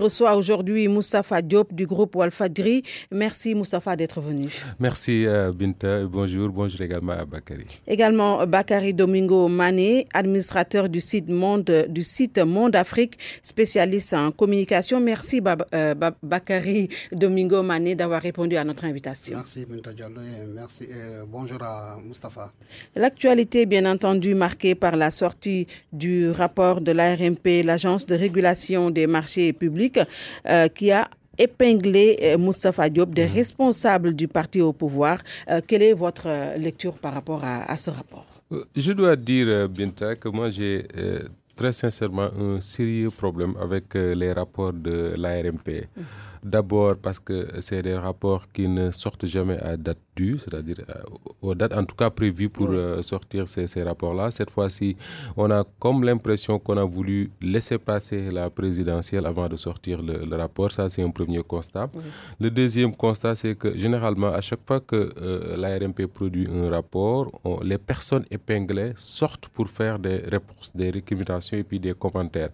reçoit aujourd'hui Moustapha Diop du groupe Walfadri. Merci Moustapha d'être venu. Merci euh, Binta. Bonjour. Bonjour également à Bakari. Également Bakari Domingo Mané, administrateur du site Monde, du site Monde Afrique, spécialiste en communication. Merci euh, Bakari Domingo Mané d'avoir répondu à notre invitation. Merci Binta Diallo merci. Euh, bonjour à Moustapha. L'actualité, bien entendu, marquée par la sortie du rapport de l'ARMP, l'Agence de régulation des marchés publics euh, qui a épinglé euh, Moustapha Diop des mm. responsables du parti au pouvoir. Euh, quelle est votre lecture par rapport à, ce rapport Je dois dire, Binta, que moi j'ai très sincèrement un sérieux problème avec les rapports de l'ARMP. Mm. D'abord parce que c'est des rapports qui ne sortent jamais à date due, c'est-à-dire euh, aux dates en tout cas prévues pour euh, sortir ces, ces rapports-là. Cette fois-ci, on a comme l'impression qu'on a voulu laisser passer la présidentielle avant de sortir le, rapport. Ça, c'est un premier constat. Le deuxième constat, c'est que généralement, à chaque fois que euh, l'ARMP produit un rapport, les personnes épinglées sortent pour faire des réponses, des récriminations et puis des commentaires.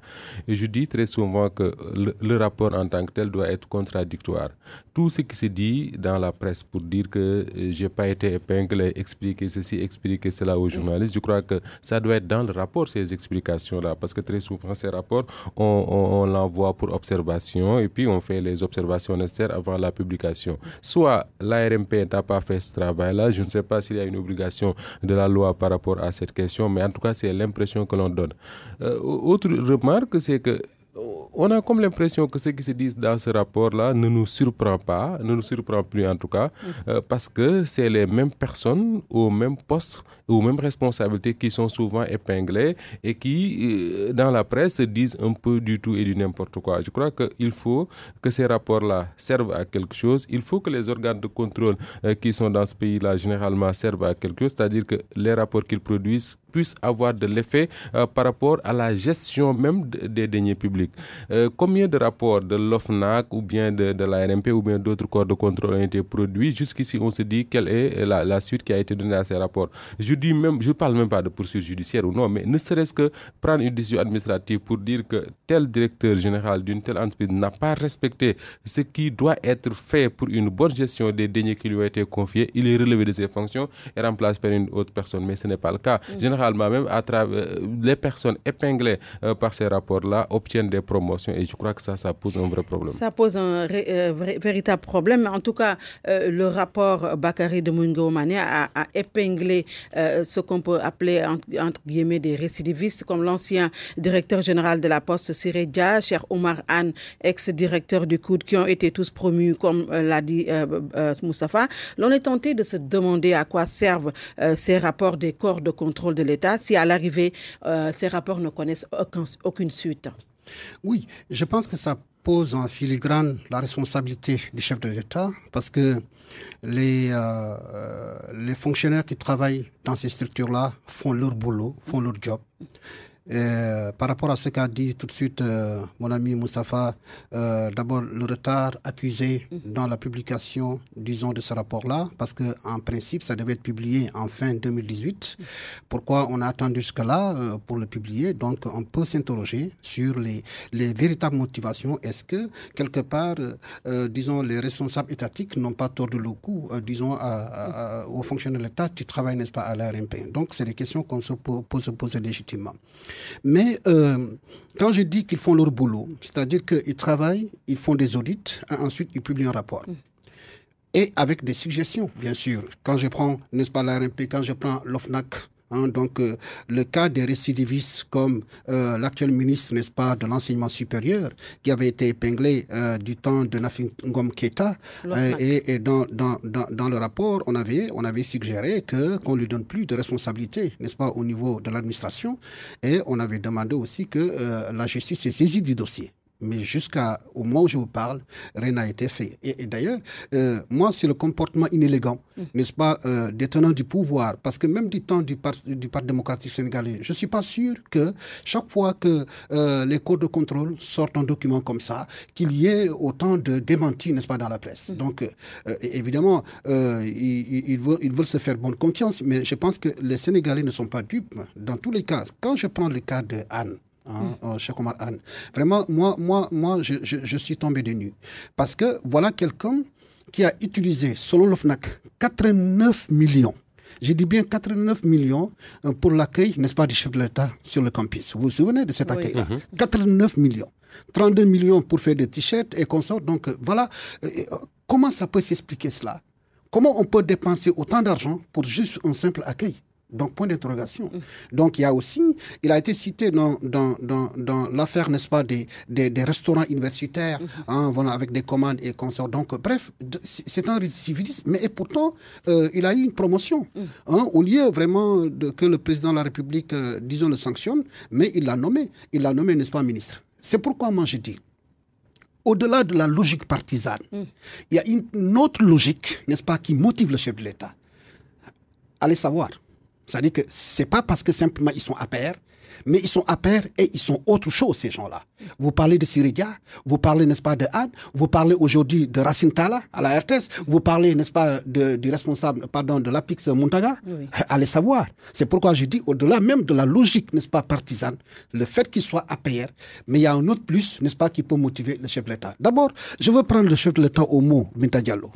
Et je dis très souvent que le, le rapport en tant que tel doit être contradictoire. Tout ce qui se dit dans la presse pour dire que euh, je n'ai pas été épinglé, expliquer ceci, expliquer cela aux journalistes, je crois que ça doit être dans le rapport, ces explications-là, parce que très souvent, ces rapports, on, l'envoie pour observation et puis on fait les observations nécessaires avant la publication. Soit l'ARMP n'a pas fait ce travail-là, je ne sais pas s'il y a une obligation de la loi par rapport à cette question, mais en tout cas, c'est l'impression que l'on donne. Euh, autre remarque, c'est que euh, on a comme l'impression que ce qui se dit dans ce rapport-là ne nous surprend pas, ne nous surprend plus en tout cas, mm. euh, parce que c'est les mêmes personnes au même poste ou même responsabilités qui sont souvent épinglées et qui, euh, dans la presse, disent un peu du tout et du n'importe quoi. Je crois qu'il faut que ces rapports-là servent à quelque chose. Il faut que les organes de contrôle euh, qui sont dans ce pays-là généralement servent à quelque chose, c'est-à-dire que les rapports qu'ils produisent puissent avoir de l'effet euh, par rapport à la gestion même des deniers publics. combien de rapports de l'OFNAC ou bien de, la RMP ou bien d'autres corps de contrôle ont été produits Jusqu'ici, on se dit quelle est la, suite qui a été donnée à ces rapports dis même, je parle même pas de poursuites judiciaire ou non, mais ne serait-ce que prendre une décision administrative pour dire que tel directeur général d'une telle entreprise n'a pas respecté ce qui doit être fait pour une bonne gestion des deniers qui lui ont été confiés, il est relevé de ses fonctions et remplacé par une autre personne. Mais ce n'est pas le cas. Mm. Généralement, même à travers euh, les personnes épinglées euh, par ces rapports-là obtiennent des promotions et je crois que ça, ça pose un vrai problème. Ça pose un euh, véritable problème. En tout cas, le rapport Bakary de Mungo a épinglé euh, ce qu'on peut appeler entre, guillemets des récidivistes, comme l'ancien directeur général de la Poste, Siré cher Omar Han, ex-directeur du COUD, qui ont été tous promus, comme euh, l'a dit euh, Moussafa. L'on est tenté de se demander à quoi servent ces rapports des corps de contrôle de l'État si à l'arrivée, ces rapports ne connaissent aucune suite. Oui, je pense que ça pose en filigrane la responsabilité du chefs de l'État parce que les, euh, euh, les fonctionnaires qui travaillent dans ces structures-là font leur boulot, font leur job. Euh, par rapport à ce qu'a dit tout de suite euh, mon ami Moustapha, euh, d'abord le retard accusé mhm. dans la publication, disons, de ce rapport-là, parce qu'en principe, ça devait être publié en fin 2018. Pourquoi on a attendu jusque-là pour le publier Donc, on peut s'interroger sur les, véritables motivations. Est-ce que, quelque part, disons, les responsables étatiques n'ont pas tort de le cou, disons, à, à, aux fonctionnaires de l'État, qui travaillent, n'est-ce pas, à l'ARMP Donc, c'est des questions qu'on se pose, pose légitimement. Mais euh, quand je dis qu'ils font leur boulot, c'est-à-dire qu'ils travaillent, ils font des audits, ensuite ils publient un rapport. Mmh. Et avec des suggestions, bien sûr. Quand je prends, n'est-ce pas, l'ARMP, quand je prends l'OFNAC, Hein. donc, euh, le cas des récidivistes comme euh, l'actuel ministre, n'est-ce pas, de l'enseignement supérieur, qui avait été épinglé euh, du temps de Nafingom Keita Keta, et, dans, le rapport, on avait, on avait suggéré que qu'on lui donne plus de responsabilités, n'est-ce pas, au niveau de l'administration, et on avait demandé aussi que la justice se saisisse du dossier. Mais jusqu'au moment où je vous parle, rien n'a été fait. Et, d'ailleurs, euh, moi, c'est le comportement inélégant, hum. n'est-ce pas, euh, des du pouvoir. Parce que même du temps du, Parti du démocratique sénégalais, je ne suis pas sûr que chaque fois que euh, les cours de contrôle sortent un document comme ça, qu'il y ait autant de démentis, n'est-ce pas, dans la presse. Hum. Donc, euh, évidemment, ils, veulent, ils, veulent, se faire bonne confiance. mais je pense que les Sénégalais ne sont pas dupes. Dans tous les cas, quand je prends le cas de Anne, Hein, euh, Vraiment, moi, moi, moi je, suis tombé des nues. Parce que voilà quelqu'un qui a utilisé, selon l'OFNAC, 89 millions. J'ai dit bien 89 millions euh, pour l'accueil, n'est-ce pas, du chef de l'État sur le campus. Vous vous souvenez de cet accueil-là 89 mhm. millions. 32 millions pour faire des t-shirts et consorts. Donc euh, voilà, comment ça peut s'expliquer cela Comment on peut dépenser autant d'argent pour juste un simple accueil donc, point d'interrogation. Donc, il y a aussi, il a été cité dans, l'affaire, n'est-ce pas, des, restaurants universitaires, mhm. hein, avec des commandes et consorts. Donc, euh, bref, c'est un civiliste, mais pourtant, euh, il a eu une promotion. Mm. Hein, au lieu vraiment que le président de la République, euh, disons, le sanctionne, mais il l'a nommé. Il l'a nommé, n'est-ce pas, ministre. C'est pourquoi, moi, je dis, au-delà de la logique partisane, mm. il y a une autre logique, n'est-ce pas, qui motive le chef de l'État. Allez savoir. C'est-à-dire que c'est pas parce que simplement ils sont à pair, mais ils sont à pair et ils sont autre chose, ces gens-là. Vous parlez de Siriga, vous parlez, n'est-ce pas, de Anne, vous parlez aujourd'hui de Racine Tala à la RTS, vous parlez, n'est-ce pas, du responsable, pardon, de l'APIX Montaga. Allez savoir. C'est pourquoi je dis, au-delà même de la logique, n'est-ce pas, partisane, le fait qu'ils soient à pair, mais il y a un autre plus, n'est-ce pas, qui peut motiver le chef de l'État. D'abord, je veux prendre le chef de l'État au mot, Mintadiallo.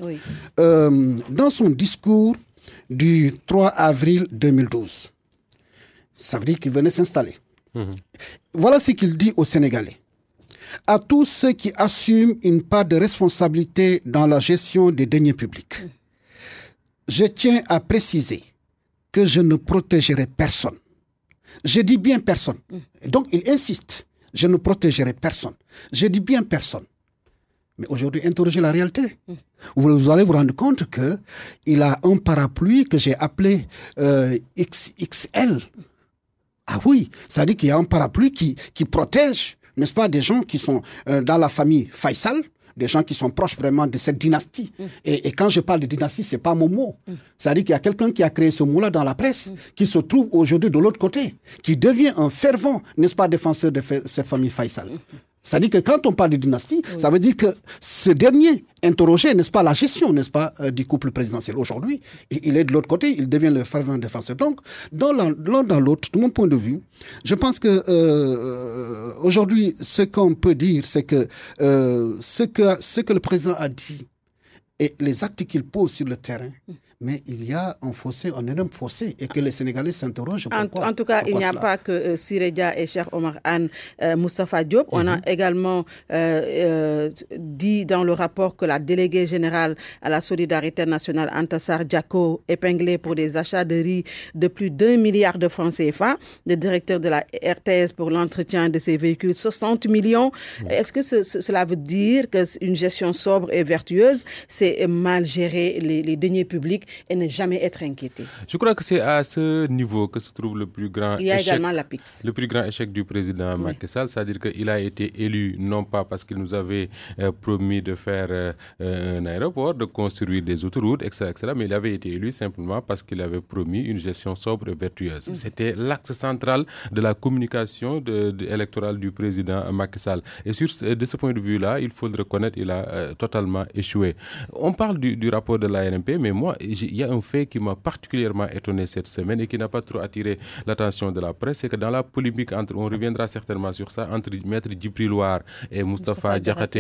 Euh, dans son discours, du 3 avril 2012. Ça veut dire qu'il venait s'installer. Mhm. Voilà ce qu'il dit aux Sénégalais. À tous ceux qui assument une part de responsabilité dans la gestion des deniers publics, je tiens à préciser que je ne protégerai personne. Je dis bien personne. Mhm. Donc il insiste, je ne protégerai personne. Je dis bien personne. Mais aujourd'hui, interrogez la réalité. Vous, allez vous rendre compte que il a un parapluie que j'ai appelé euh, XXL. Ah oui, ça dit qu'il y a un parapluie qui, qui protège, n'est-ce pas, des gens qui sont euh, dans la famille Faisal, des gens qui sont proches vraiment de cette dynastie. Et, quand je parle de dynastie, ce n'est pas mon mot. Ça dit qu'il y a quelqu'un qui a créé ce mot-là dans la presse, qui se trouve aujourd'hui de l'autre côté, qui devient un fervent, n'est-ce pas, défenseur de cette famille Faisal. C'est-à-dire que quand on parle de dynastie, ça veut dire que ce dernier interrogeait, n'est-ce pas, la gestion, n'est-ce pas, euh, du couple présidentiel. Aujourd'hui, il est de l'autre côté, il devient le fervent défenseur. Donc, dans l'un dans l'autre, de mon point de vue, je pense que euh, euh, aujourd'hui, ce qu'on peut dire, c'est que ce que ce que le président a dit et les actes qu'il posent sur le terrain. Mm. Mais il y a un fossé, un énorme fossé, et que les Sénégalais s'interrogent. En, en, tout cas, il n'y a pas que euh, Sireja et Cher Omar Anne euh, Diop. On a mm-hmm. également euh, euh, dit dans le rapport que la déléguée générale à la solidarité nationale, Antassar Diako, épinglée pour des achats de riz de plus d'un milliard de francs CFA, le directeur de la RTS pour l'entretien de ses véhicules, 60 millions. Est-ce que cela veut dire qu'une gestion sobre et vertueuse, c'est mal gérer les, deniers publics et ne jamais être inquiété. Je crois que c'est à ce niveau que se trouve le plus grand échec. Le plus grand échec du président Macky Sall, c'est-à-dire qu'il a été élu non pas parce qu'il nous avait euh, promis de faire euh, un aéroport, de construire des autoroutes, etc., mais il avait été élu simplement parce qu'il avait promis une gestion sobre et vertueuse. Mm. C'était l'axe central de la communication de, électorale du président Macky Sall. Et sur, de ce point de vue-là, il faut le reconnaître, il a euh, totalement échoué on parle du, rapport de l'ARMP, mais moi, il y a un fait qui m'a particulièrement étonné cette semaine et qui n'a pas trop attiré l'attention de la presse, c'est que dans la polémique entre, on reviendra certainement sur ça, entre Maître Djibriloir et Moustapha Djakate,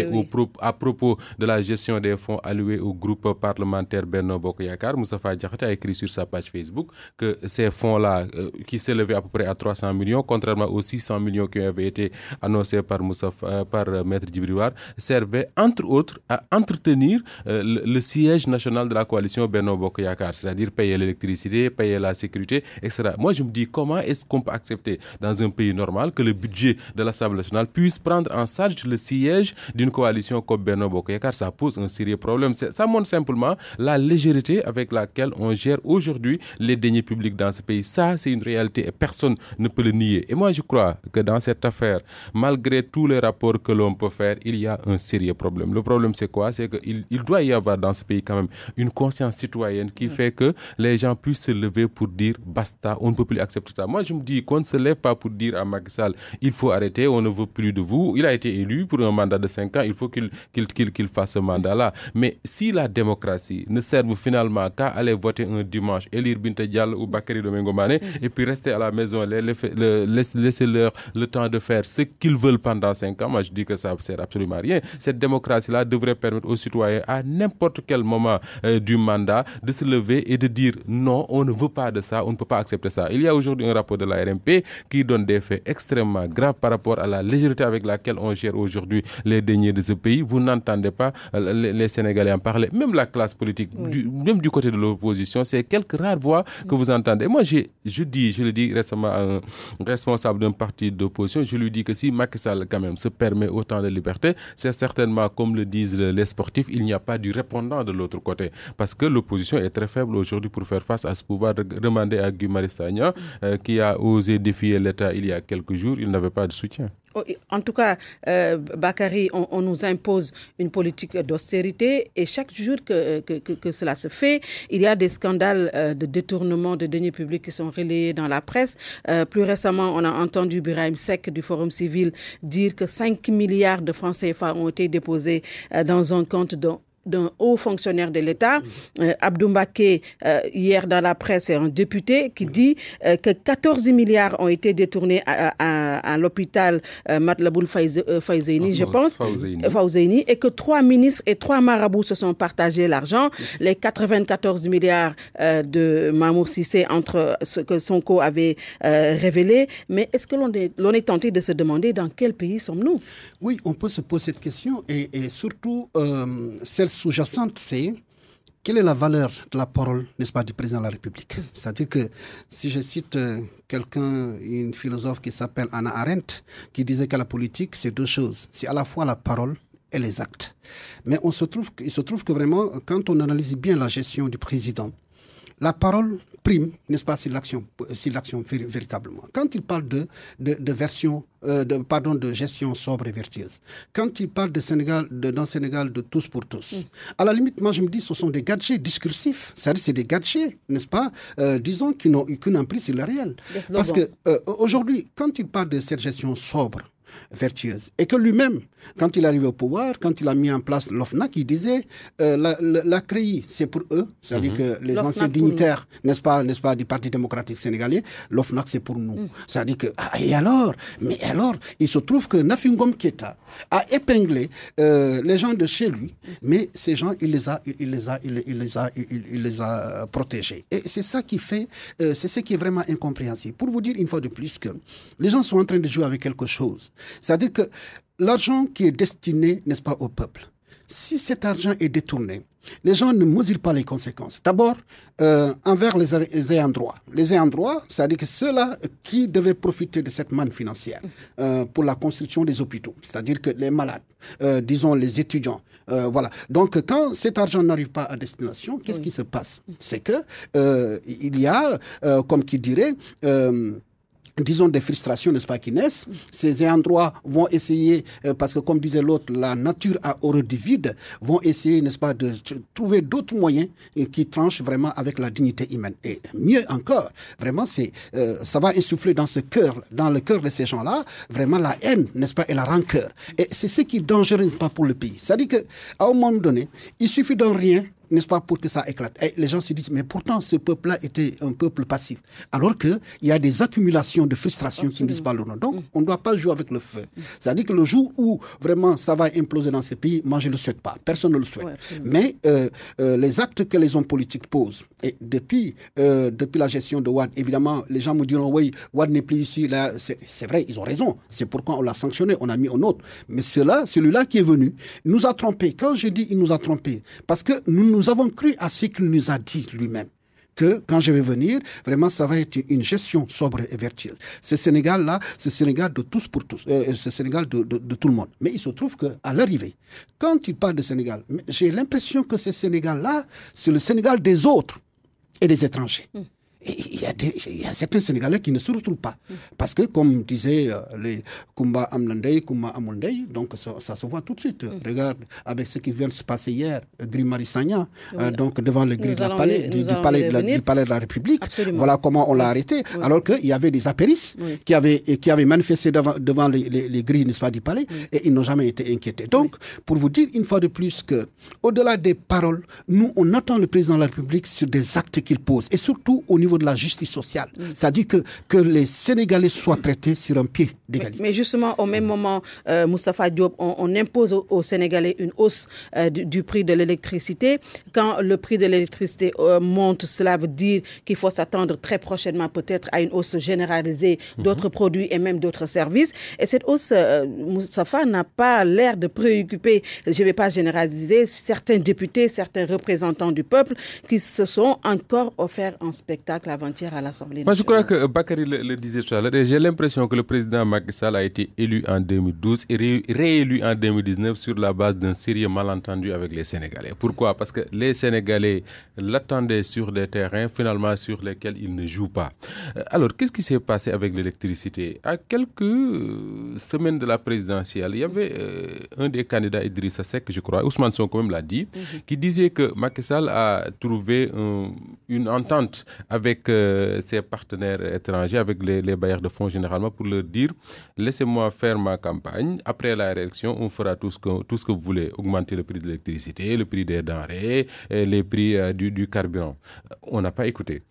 à propos de la gestion des fonds alloués au groupe parlementaire Benno Bokoyakar, Moustapha Djakate a écrit sur sa page Facebook que ces fonds-là, euh, qui s'élevaient à peu près à 300 millions, contrairement aux 600 millions qui avaient été annoncés par, Moustapha, euh, par euh, Maître Djibriloir, servaient entre autres à entretenir le, siège national de la coalition Beno Bokoyakar, c'est-à-dire payer l'électricité, payer la sécurité, etc. Moi, je me dis comment est-ce qu'on peut accepter dans un pays normal que le budget de l'Assemblée nationale puisse prendre en charge le siège d'une coalition comme Beno Bokoyakar Ça pose un sérieux problème. Ça montre simplement la légèreté avec laquelle on gère aujourd'hui les deniers publics dans ce pays. Ça, c'est une réalité et personne ne peut le nier. Et moi, je crois que dans cette affaire, malgré tous les rapports que l'on peut faire, il y a un sérieux problème. Le problème, c'est quoi C'est qu'il il doit y avoir dans ce pays quand même une conscience citoyenne qui fait que les gens puissent se lever pour dire basta, on ne peut plus accepter ça. Moi, je me dis qu'on ne se lève pas pour dire à Macky il faut arrêter, on ne veut plus de vous. Il a été élu pour un mandat de 5 ans, il faut qu'il qu'il fasse ce mandat-là. Mais si la démocratie ne serve finalement qu'à aller voter un dimanche, élire Binta ou Bakary Domingo Mané, mm. et puis rester à la maison, laisser leur le temps de faire ce qu'ils veulent pendant 5 ans, moi je dis que ça ne sert absolument à rien. Cette démocratie-là devrait permettre aux citoyens à n'importe quel moment euh, du mandat de se lever et de dire non, on ne veut pas de ça, on ne peut pas accepter ça. Il y a aujourd'hui un rapport de la RMP qui donne des faits extrêmement graves par rapport à la légèreté avec laquelle on gère aujourd'hui les deniers de ce pays. Vous n'entendez pas euh, les, Sénégalais en parler. Même la classe politique, même du côté de l'opposition, c'est quelques rares voix que vous entendez. Moi, je dis, je le dis récemment à un responsable d'un parti d'opposition, je lui dis que si Macky Sall quand même se permet autant de liberté, c'est certainement, comme le disent les sportifs, il n'y a pas du répondant de l'autre côté. Parce que l'opposition est très faible aujourd'hui pour faire face à ce pouvoir. Demandez à Guy euh, qui a osé défier l'État il y a quelques jours, il n'avait pas de soutien. Oh, en tout cas, euh, Bakary, on, nous impose une politique d'austérité et chaque jour que, cela se fait, il y a des scandales euh, de détournement de deniers publics qui sont relayés dans la presse. Euh, plus récemment, on a entendu Biraim Sek du Forum civil dire que 5 milliards de francs CFA ont été déposés dans un compte dont d'un haut fonctionnaire de l'État, mhm. euh, Abdoumbaké, euh, hier dans la presse, est un député qui mhm. dit euh, que 14 milliards ont été détournés à, l'hôpital euh, Matlaboul Faizeini, ah, je pense, et que trois ministres et trois marabouts se sont partagés l'argent. Mhm. Les 94 milliards de Mamour Sissé entre ce que Sonko avait révélé. Mais est-ce que l'on est, tenté de se demander dans quel pays sommes-nous Oui, on peut se poser cette question et, et surtout celle sous-jacente, c'est quelle est la valeur de la parole, n'est-ce pas, du président de la République C'est-à-dire que si je cite euh, quelqu'un, une philosophe qui s'appelle Anna Arendt, qui disait que la politique, c'est deux choses. C'est à la fois la parole et les actes. Mais on se trouve, il se trouve que vraiment, quand on analyse bien la gestion du président, la parole prime, n'est-ce pas, si l'action, véritablement. Quand il parle de, de, version, euh, de, pardon, de gestion sobre et vertueuse, quand il parle de Sénégal, de, dans Sénégal de tous pour tous, mm. à la limite, moi je me dis, ce sont des gadgets discursifs, c'est-à-dire c'est des gadgets, n'est-ce pas, euh, disons, qui n'ont aucune emprise sur le réel. Parce que euh, aujourd'hui, quand il parle de cette gestion sobre, vertueuse. Et que lui-même, quand il arrivait au pouvoir, quand il a mis en place l'OFNAC, il disait euh, la, la, CRI, c'est pour eux, c'est-à-dire mhm. que les anciens dignitaires, n'est-ce pas, n'est-ce pas, du Parti démocratique sénégalais, l'OFNAC, c'est pour nous. Mhm. C'est-à-dire que, ah, et alors Mais alors, il se trouve que Nafingom Keta a épinglé euh, les gens de chez lui, mais ces gens, il les a, les a, les a, il, les a protégés. Et c'est ça qui fait, euh, c'est ce qui est vraiment incompréhensible. Pour vous dire une fois de plus que les gens sont en train de jouer avec quelque chose c'est-à-dire que l'argent qui est destiné, n'est-ce pas, au peuple, si cet argent est détourné, les gens ne mesurent pas les conséquences. D'abord, euh, envers les, ayants droit. Les ayants droit, c'est-à-dire que ceux-là qui devaient profiter de cette manne financière euh, pour la construction des hôpitaux, c'est-à-dire que les malades, euh, disons les étudiants, voilà. Donc, quand cet argent n'arrive pas à destination, qu'est-ce qui se passe C'est que il y a, comme qui dirait disons des frustrations, n'est-ce pas, qui naissent. Ces endroits vont essayer, euh, parce que comme disait l'autre, la nature a horreur du vide, vont essayer, n'est-ce pas, de, trouver d'autres moyens qui tranchent vraiment avec la dignité humaine. Et mieux encore, vraiment, c'est euh, ça va insuffler dans ce cœur, dans le cœur de ces gens-là, vraiment la haine, n'est-ce pas, et la rancœur. Et c'est ce qui est dangereux, pas, pour le pays. C'est-à-dire qu'à un moment donné, il suffit d'un rien n'est-ce pas, pour que ça éclate. Et les gens se disent, mais pourtant, ce peuple-là était un peuple passif. Alors qu'il y a des accumulations de frustrations qui ne disent pas le nom. Donc, mm. on ne doit pas jouer avec le feu. C'est-à-dire que le jour où vraiment ça va imploser dans ces pays, moi, je ne le souhaite pas. Personne ne le souhaite. mais euh, euh, les actes que les hommes politiques posent, et depuis, euh, depuis la gestion de Wad, évidemment, les gens me diront, oui, Wad n'est plus ici. Là, c'est vrai, ils ont raison. C'est pourquoi on l'a sanctionné, on a mis en autre. Mais cela, celui-là qui est venu, nous a trompés. Quand je dis il nous a trompés, parce que nous nous nous avons cru à ce qu'il nous a dit lui-même que quand je vais venir, vraiment, ça va être une gestion sobre et vertueuse. Ce Sénégal-là, ce Sénégal de tous pour tous, euh, c'est ce Sénégal de, tout le monde. Mais il se trouve qu'à l'arrivée, quand il parle de Sénégal, j'ai l'impression que ce Sénégal-là, c'est le Sénégal des autres et des étrangers. Hum il y, a certains Sénégalais qui ne se retrouvent pas. Parce que, comme disait euh, les Kumba Amnandei, Kumba Amondei, donc ça, se voit tout de suite. Regarde, avec ce qui vient de se passer hier, euh, Grimari Sagna, euh, donc devant le gris palais, du, palais de la, du, palais de la, République, voilà comment on l'a arrêté. Alors qu'il y avait des apéris qui, avaient, qui avaient manifesté devant, les, grilles, nest du palais, et ils n'ont jamais été inquiétés. Donc, pour vous dire une fois de plus que, au-delà des paroles, nous, on attend le président de la République sur des actes qu'il pose, et surtout au niveau de la justice sociale. Ça mm. cest dire que, que les Sénégalais soient mm. traités sur un pied d'égalité. Mais, justement, au même moment, euh, Moustapha Diop, on, impose aux, Sénégalais une hausse euh, du, prix de l'électricité. Quand le prix de l'électricité euh, monte, cela veut dire qu'il faut s'attendre très prochainement peut-être à une hausse généralisée mhm. d'autres produits et même d'autres services. Et cette hausse, euh, Moustapha, n'a pas l'air de préoccuper, je ne vais pas généraliser, certains députés, certains représentants du peuple qui se sont encore offerts en spectacle l'aventure à l'Assemblée nationale. je crois que Bakary le, disait tout à l'heure. J'ai l'impression que le président Macky Sall a été élu en 2012 et réélu en 2019 sur la base d'un sérieux malentendu avec les Sénégalais. Pourquoi Parce que les Sénégalais l'attendaient sur des terrains finalement sur lesquels ils ne jouent pas. Euh, alors, qu'est-ce qui s'est passé avec l'électricité À quelques euh, semaines de la présidentielle, il y avait euh, un des candidats, Idrissa Seck, je crois, Ousmane Sonko même l'a dit, mhm. qui disait que Macky Sall a trouvé une entente avec avec euh, ses partenaires étrangers, avec les, bailleurs de fonds généralement, pour leur dire laissez-moi faire ma campagne. Après la réélection, on fera tout ce que, tout ce que vous voulez augmenter le prix de l'électricité, le prix des denrées, euh, les prix euh, du, carburant. On n'a pas écouté.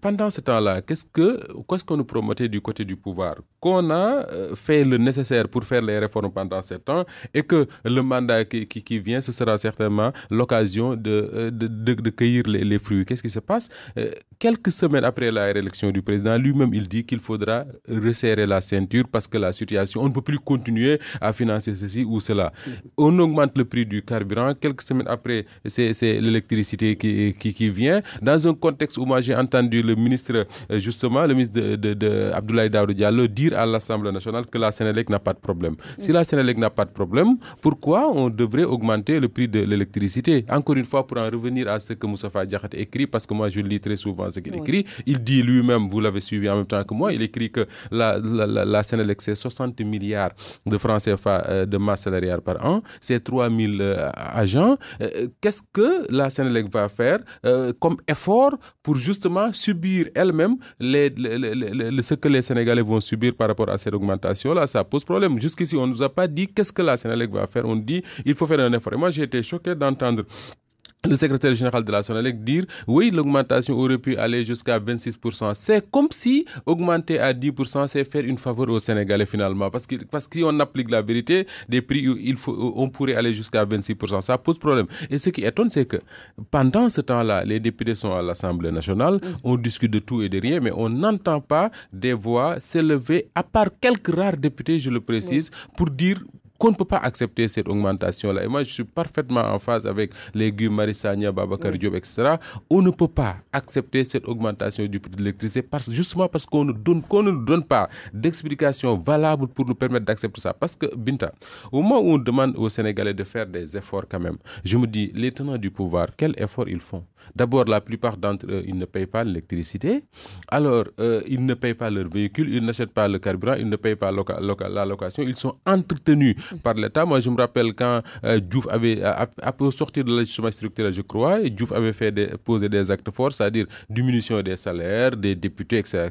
pendant ce temps-là, qu'est-ce que qu'est-ce qu'on nous promettait du côté du pouvoir qu'on a euh, fait le nécessaire pour faire les réformes pendant sept ans et que le mandat qui, qui, vient, ce sera certainement l'occasion de, euh, de, de, cueillir les, fruits. Qu'est-ce qui se passe euh, Quelques semaines après la réélection du président, lui-même, il dit qu'il faudra resserrer la ceinture parce que la situation, on ne peut plus continuer à financer ceci ou cela. On augmente le prix du carburant. Quelques semaines après, c'est l'électricité qui, qui, vient. Dans un contexte où moi j'ai entendu le ministre, justement, le ministre de, de, le Abdoulaye dire à l'Assemblée nationale que la Sénélec n'a pas de problème. Si la Sénélec n'a pas de problème, pourquoi on devrait augmenter le prix de l'électricité Encore une fois, pour en revenir à ce que Moussa Fadjahat écrit, parce que moi je lis très souvent ce qu'il écrit, il dit lui-même, vous l'avez suivi en même temps que moi, il écrit que la, la, Sénélec, c'est 60 milliards de francs CFA euh, de masse salariale par an, c'est 3000 euh, agents. Euh, qu'est-ce que la Sénélec va faire comme effort pour justement subir elle-même ce que les Sénégalais vont subir par rapport à cette augmentation-là, ça pose problème. Jusqu'ici, on ne nous a pas dit qu'est-ce que la Sénélec va faire. On dit il faut faire un effort. moi, j'ai été choqué d'entendre le secrétaire général de la Sonalec dire oui, l'augmentation aurait pu aller jusqu'à 26%. C'est comme si augmenter à 10%, c'est faire une faveur aux Sénégalais finalement. Parce que, parce si on applique la vérité, des prix il faut, on pourrait aller jusqu'à 26%. Ça pose problème. Et ce qui étonne, c'est que pendant ce temps-là, les députés sont à l'Assemblée nationale, mm. on discute de tout et de rien, mais on n'entend pas des voix s'élever, à part quelques rares députés, je le précise, pour dire qu'on ne peut pas accepter cette augmentation-là. Et moi, je suis parfaitement en phase avec les Marissania, Baba Babacar etc. On ne peut pas accepter cette augmentation du prix de l'électricité parce, justement parce qu'on ne, donne, qu'on ne nous donne pas d'explications valables pour nous permettre d'accepter ça. Parce que, Binta, au moment où on demande aux Sénégalais de faire des efforts quand même, je me dis, les tenants du pouvoir, quels efforts ils font D'abord, la plupart d'entre eux, ils ne payent pas l'électricité. Alors, euh, ils ne payent pas leur véhicule, ils n'achètent pas le carburant, ils ne payent pas la location. Ils sont entretenus par l'État. Moi, je me rappelle quand euh, Diouf avait, après sortir de la structure, structurelle, je crois, et Diouf avait fait des, poser des actes forts, c'est-à-dire diminution des salaires, des députés, etc.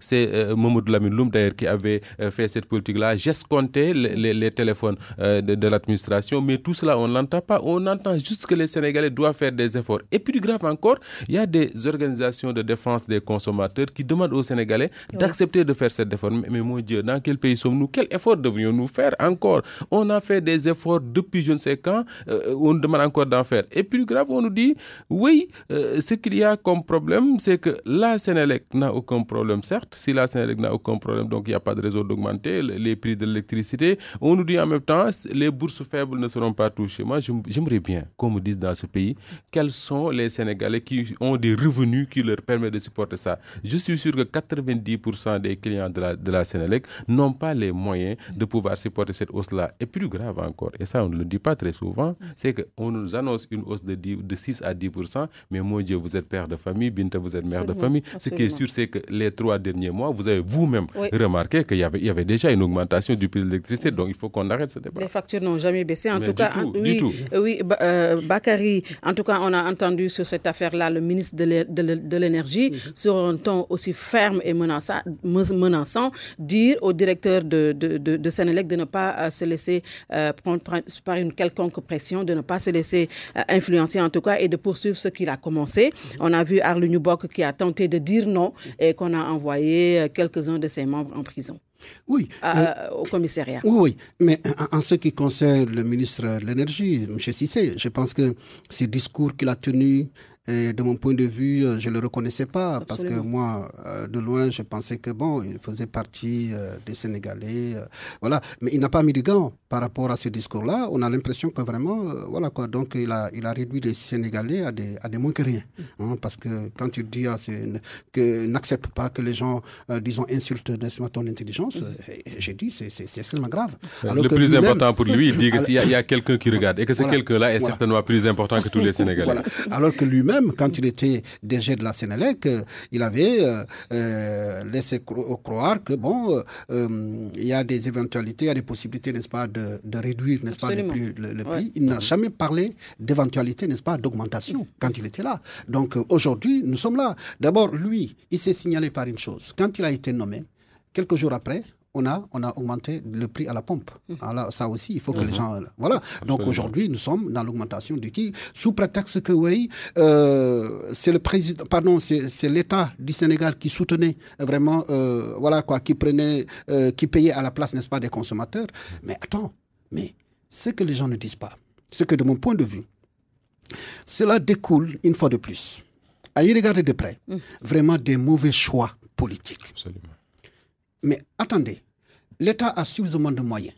C'est euh, Mamoud d'ailleurs, qui avait euh, fait cette politique-là. J'escomptais les, les, téléphones euh, de, l'administration, mais tout cela, on l'entend pas. On entend juste que les Sénégalais doivent faire des efforts. Et plus grave encore, il y a des organisations de défense des consommateurs qui demandent aux Sénégalais d'accepter de faire cette effort. Mais, mais, mon Dieu, dans quel pays sommes-nous Quel effort devrions-nous faire encore on a fait des efforts depuis je ne sais quand, euh, on demande encore d'en faire. Et plus grave, on nous dit, oui, euh, ce qu'il y a comme problème, c'est que la Sénélec n'a aucun problème, certes. Si la Sénélec n'a aucun problème, donc il n'y a pas de raison d'augmenter les prix de l'électricité. On nous dit en même temps, les bourses faibles ne seront pas touchées. Moi, j'aimerais bien qu'on me dise dans ce pays quels sont les Sénégalais qui ont des revenus qui leur permettent de supporter ça. Je suis sûr que 90% des clients de la, de la Sénélec n'ont pas les moyens de pouvoir supporter cette hausse-là et plus grave encore, et ça on ne le dit pas très souvent, c'est qu'on nous annonce une hausse de, de 6 à 10 mais moi, Dieu, vous êtes père de famille, Binta, vous êtes mère de famille. Ce qui est sûr, c'est que les trois derniers mois, vous avez vous-même remarqué qu'il y avait, déjà une augmentation du prix de l'électricité, donc il faut qu'on arrête ce débat. Les factures n'ont jamais baissé, en tout cas. oui, tout. oui euh, en tout cas, on a entendu sur cette affaire-là le ministre de l'énergie, mhm. sur un ton aussi ferme et menaçant, dire au directeur de, de, de Sénélec de ne pas euh, se laisser laisser euh, prendre, par une quelconque pression, de ne pas se laisser euh, influencer en tout cas et de poursuivre ce qu'il a commencé. On a vu Arlene Nubok qui a tenté de dire non et qu'on a envoyé euh, quelques-uns de ses membres en prison. Oui. au commissariat. Oui, oui. Mais en, ce qui concerne le ministre de l'Énergie, M. Sissé, je pense que ce discours qu'il a tenu et de mon point de vue, euh, je ne le reconnaissais pas parce que moi, euh, de loin, je pensais que bon, il faisait partie euh, des Sénégalais. voilà. Mais il n'a pas mis de gant par rapport à ce discours-là. On a l'impression que vraiment, voilà quoi. Donc, il a, il a réduit les Sénégalais à des, à des moins que rien. Hein, parce que quand tu dis ah, que n'accepte pas que les gens, disons, insultent de ton intelligence, mm-hmm. j'ai dit, c'est extrêmement grave. le plus important pour lui, il dit que s'il y a, quelqu'un qui regarde et que ce quelqu'un-là est certainement plus important que tous les Sénégalais. Voilà. Alors que lui-même, même quand il était DG de la Sénélec, euh, il avait euh, euh, laissé croire que, bon, il y a des éventualités, il y a des possibilités, n'est-ce pas, de, réduire, n'est-ce pas, le prix. Il n'a jamais parlé d'éventualité, n'est-ce pas, d'augmentation quand il était là. Donc aujourd'hui, nous sommes là. D'abord, lui, il s'est signalé par une chose. Quand il a été nommé, quelques jours après, on a, on a augmenté le prix à la pompe. Mhm. Alors, ah, ça aussi, il faut que les mhm. gens. Euh, voilà. Donc aujourd'hui, nous sommes dans l'augmentation du qui, sous prétexte que, oui, euh, c'est le président, pardon, c'est l'État du Sénégal qui soutenait euh, vraiment, voilà quoi, qui prenait, qui payait à la place, n'est-ce pas, des consommateurs. Mhm. Mais attends, mais ce que les gens ne disent pas, c'est que de mon point de vue, cela découle une fois de plus, à y regarder de près, vraiment des mauvais choix politiques. Absolument mais attendez, l'État a suffisamment de moyens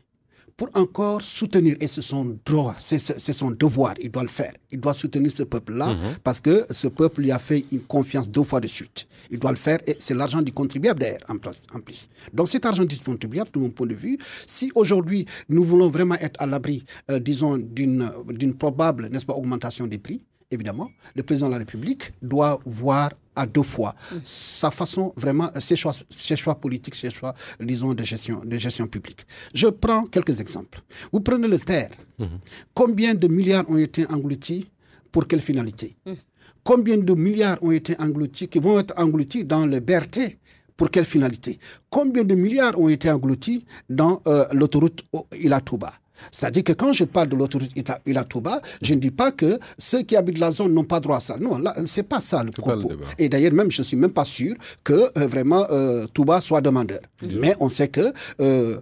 pour encore soutenir, et c'est son droit, c'est son devoir, il doit le faire. Il doit soutenir ce peuple-là mhm. parce que ce peuple lui a fait une confiance deux fois de suite. Il doit le faire et c'est l'argent du contribuable d'ailleurs en plus. Donc cet argent du contribuable, de mon point de vue, si aujourd'hui nous voulons vraiment être à l'abri, euh, disons, d'une probable, n'est-ce pas, augmentation des prix, évidemment, le président de la République doit voir à deux fois mm. sa façon vraiment, euh, ses choix, politiques, ses choix, disons, de gestion, de gestion publique. Je prends quelques exemples. Vous prenez le terre. Mm-hmm. Combien de milliards ont été engloutis pour quelle finalité mm. Combien de milliards ont été engloutis, qui vont être engloutis dans le BRT pour quelle finalité Combien de milliards ont été engloutis dans euh, l'autoroute Ilatouba c'est-à-dire que quand je parle de l'autoroute Ilatouba, je ne dis pas que ceux qui habitent la zone n'ont pas droit à ça. Non, ce n'est pas ça le propos. Et d'ailleurs, même je suis même pas sûr que euh, vraiment euh, Touba soit demandeur. Mais on sait que euh,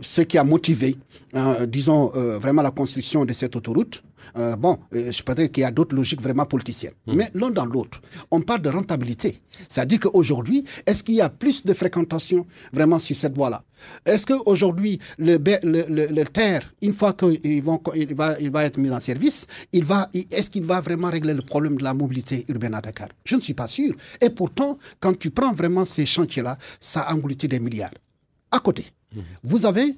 ce qui a motivé, hein, disons vraiment la construction de cette autoroute, euh, bon, euh, je peux dire qu'il y a d'autres logiques vraiment politiciennes. Hmm. Mais l'un dans l'autre, on parle de rentabilité. C'est-à-dire qu'aujourd'hui, est-ce qu'il y a plus de fréquentation vraiment sur cette voie-là Est-ce qu'aujourd'hui, le, le, le, terre, une fois qu'il va, être mis en service, il va, est-ce qu'il va vraiment régler le problème de la mobilité urbaine à Dakar Je ne suis pas sûr. Et pourtant, quand tu prends vraiment ces chantiers-là, ça engloutit des milliards. À côté, hmm. vous avez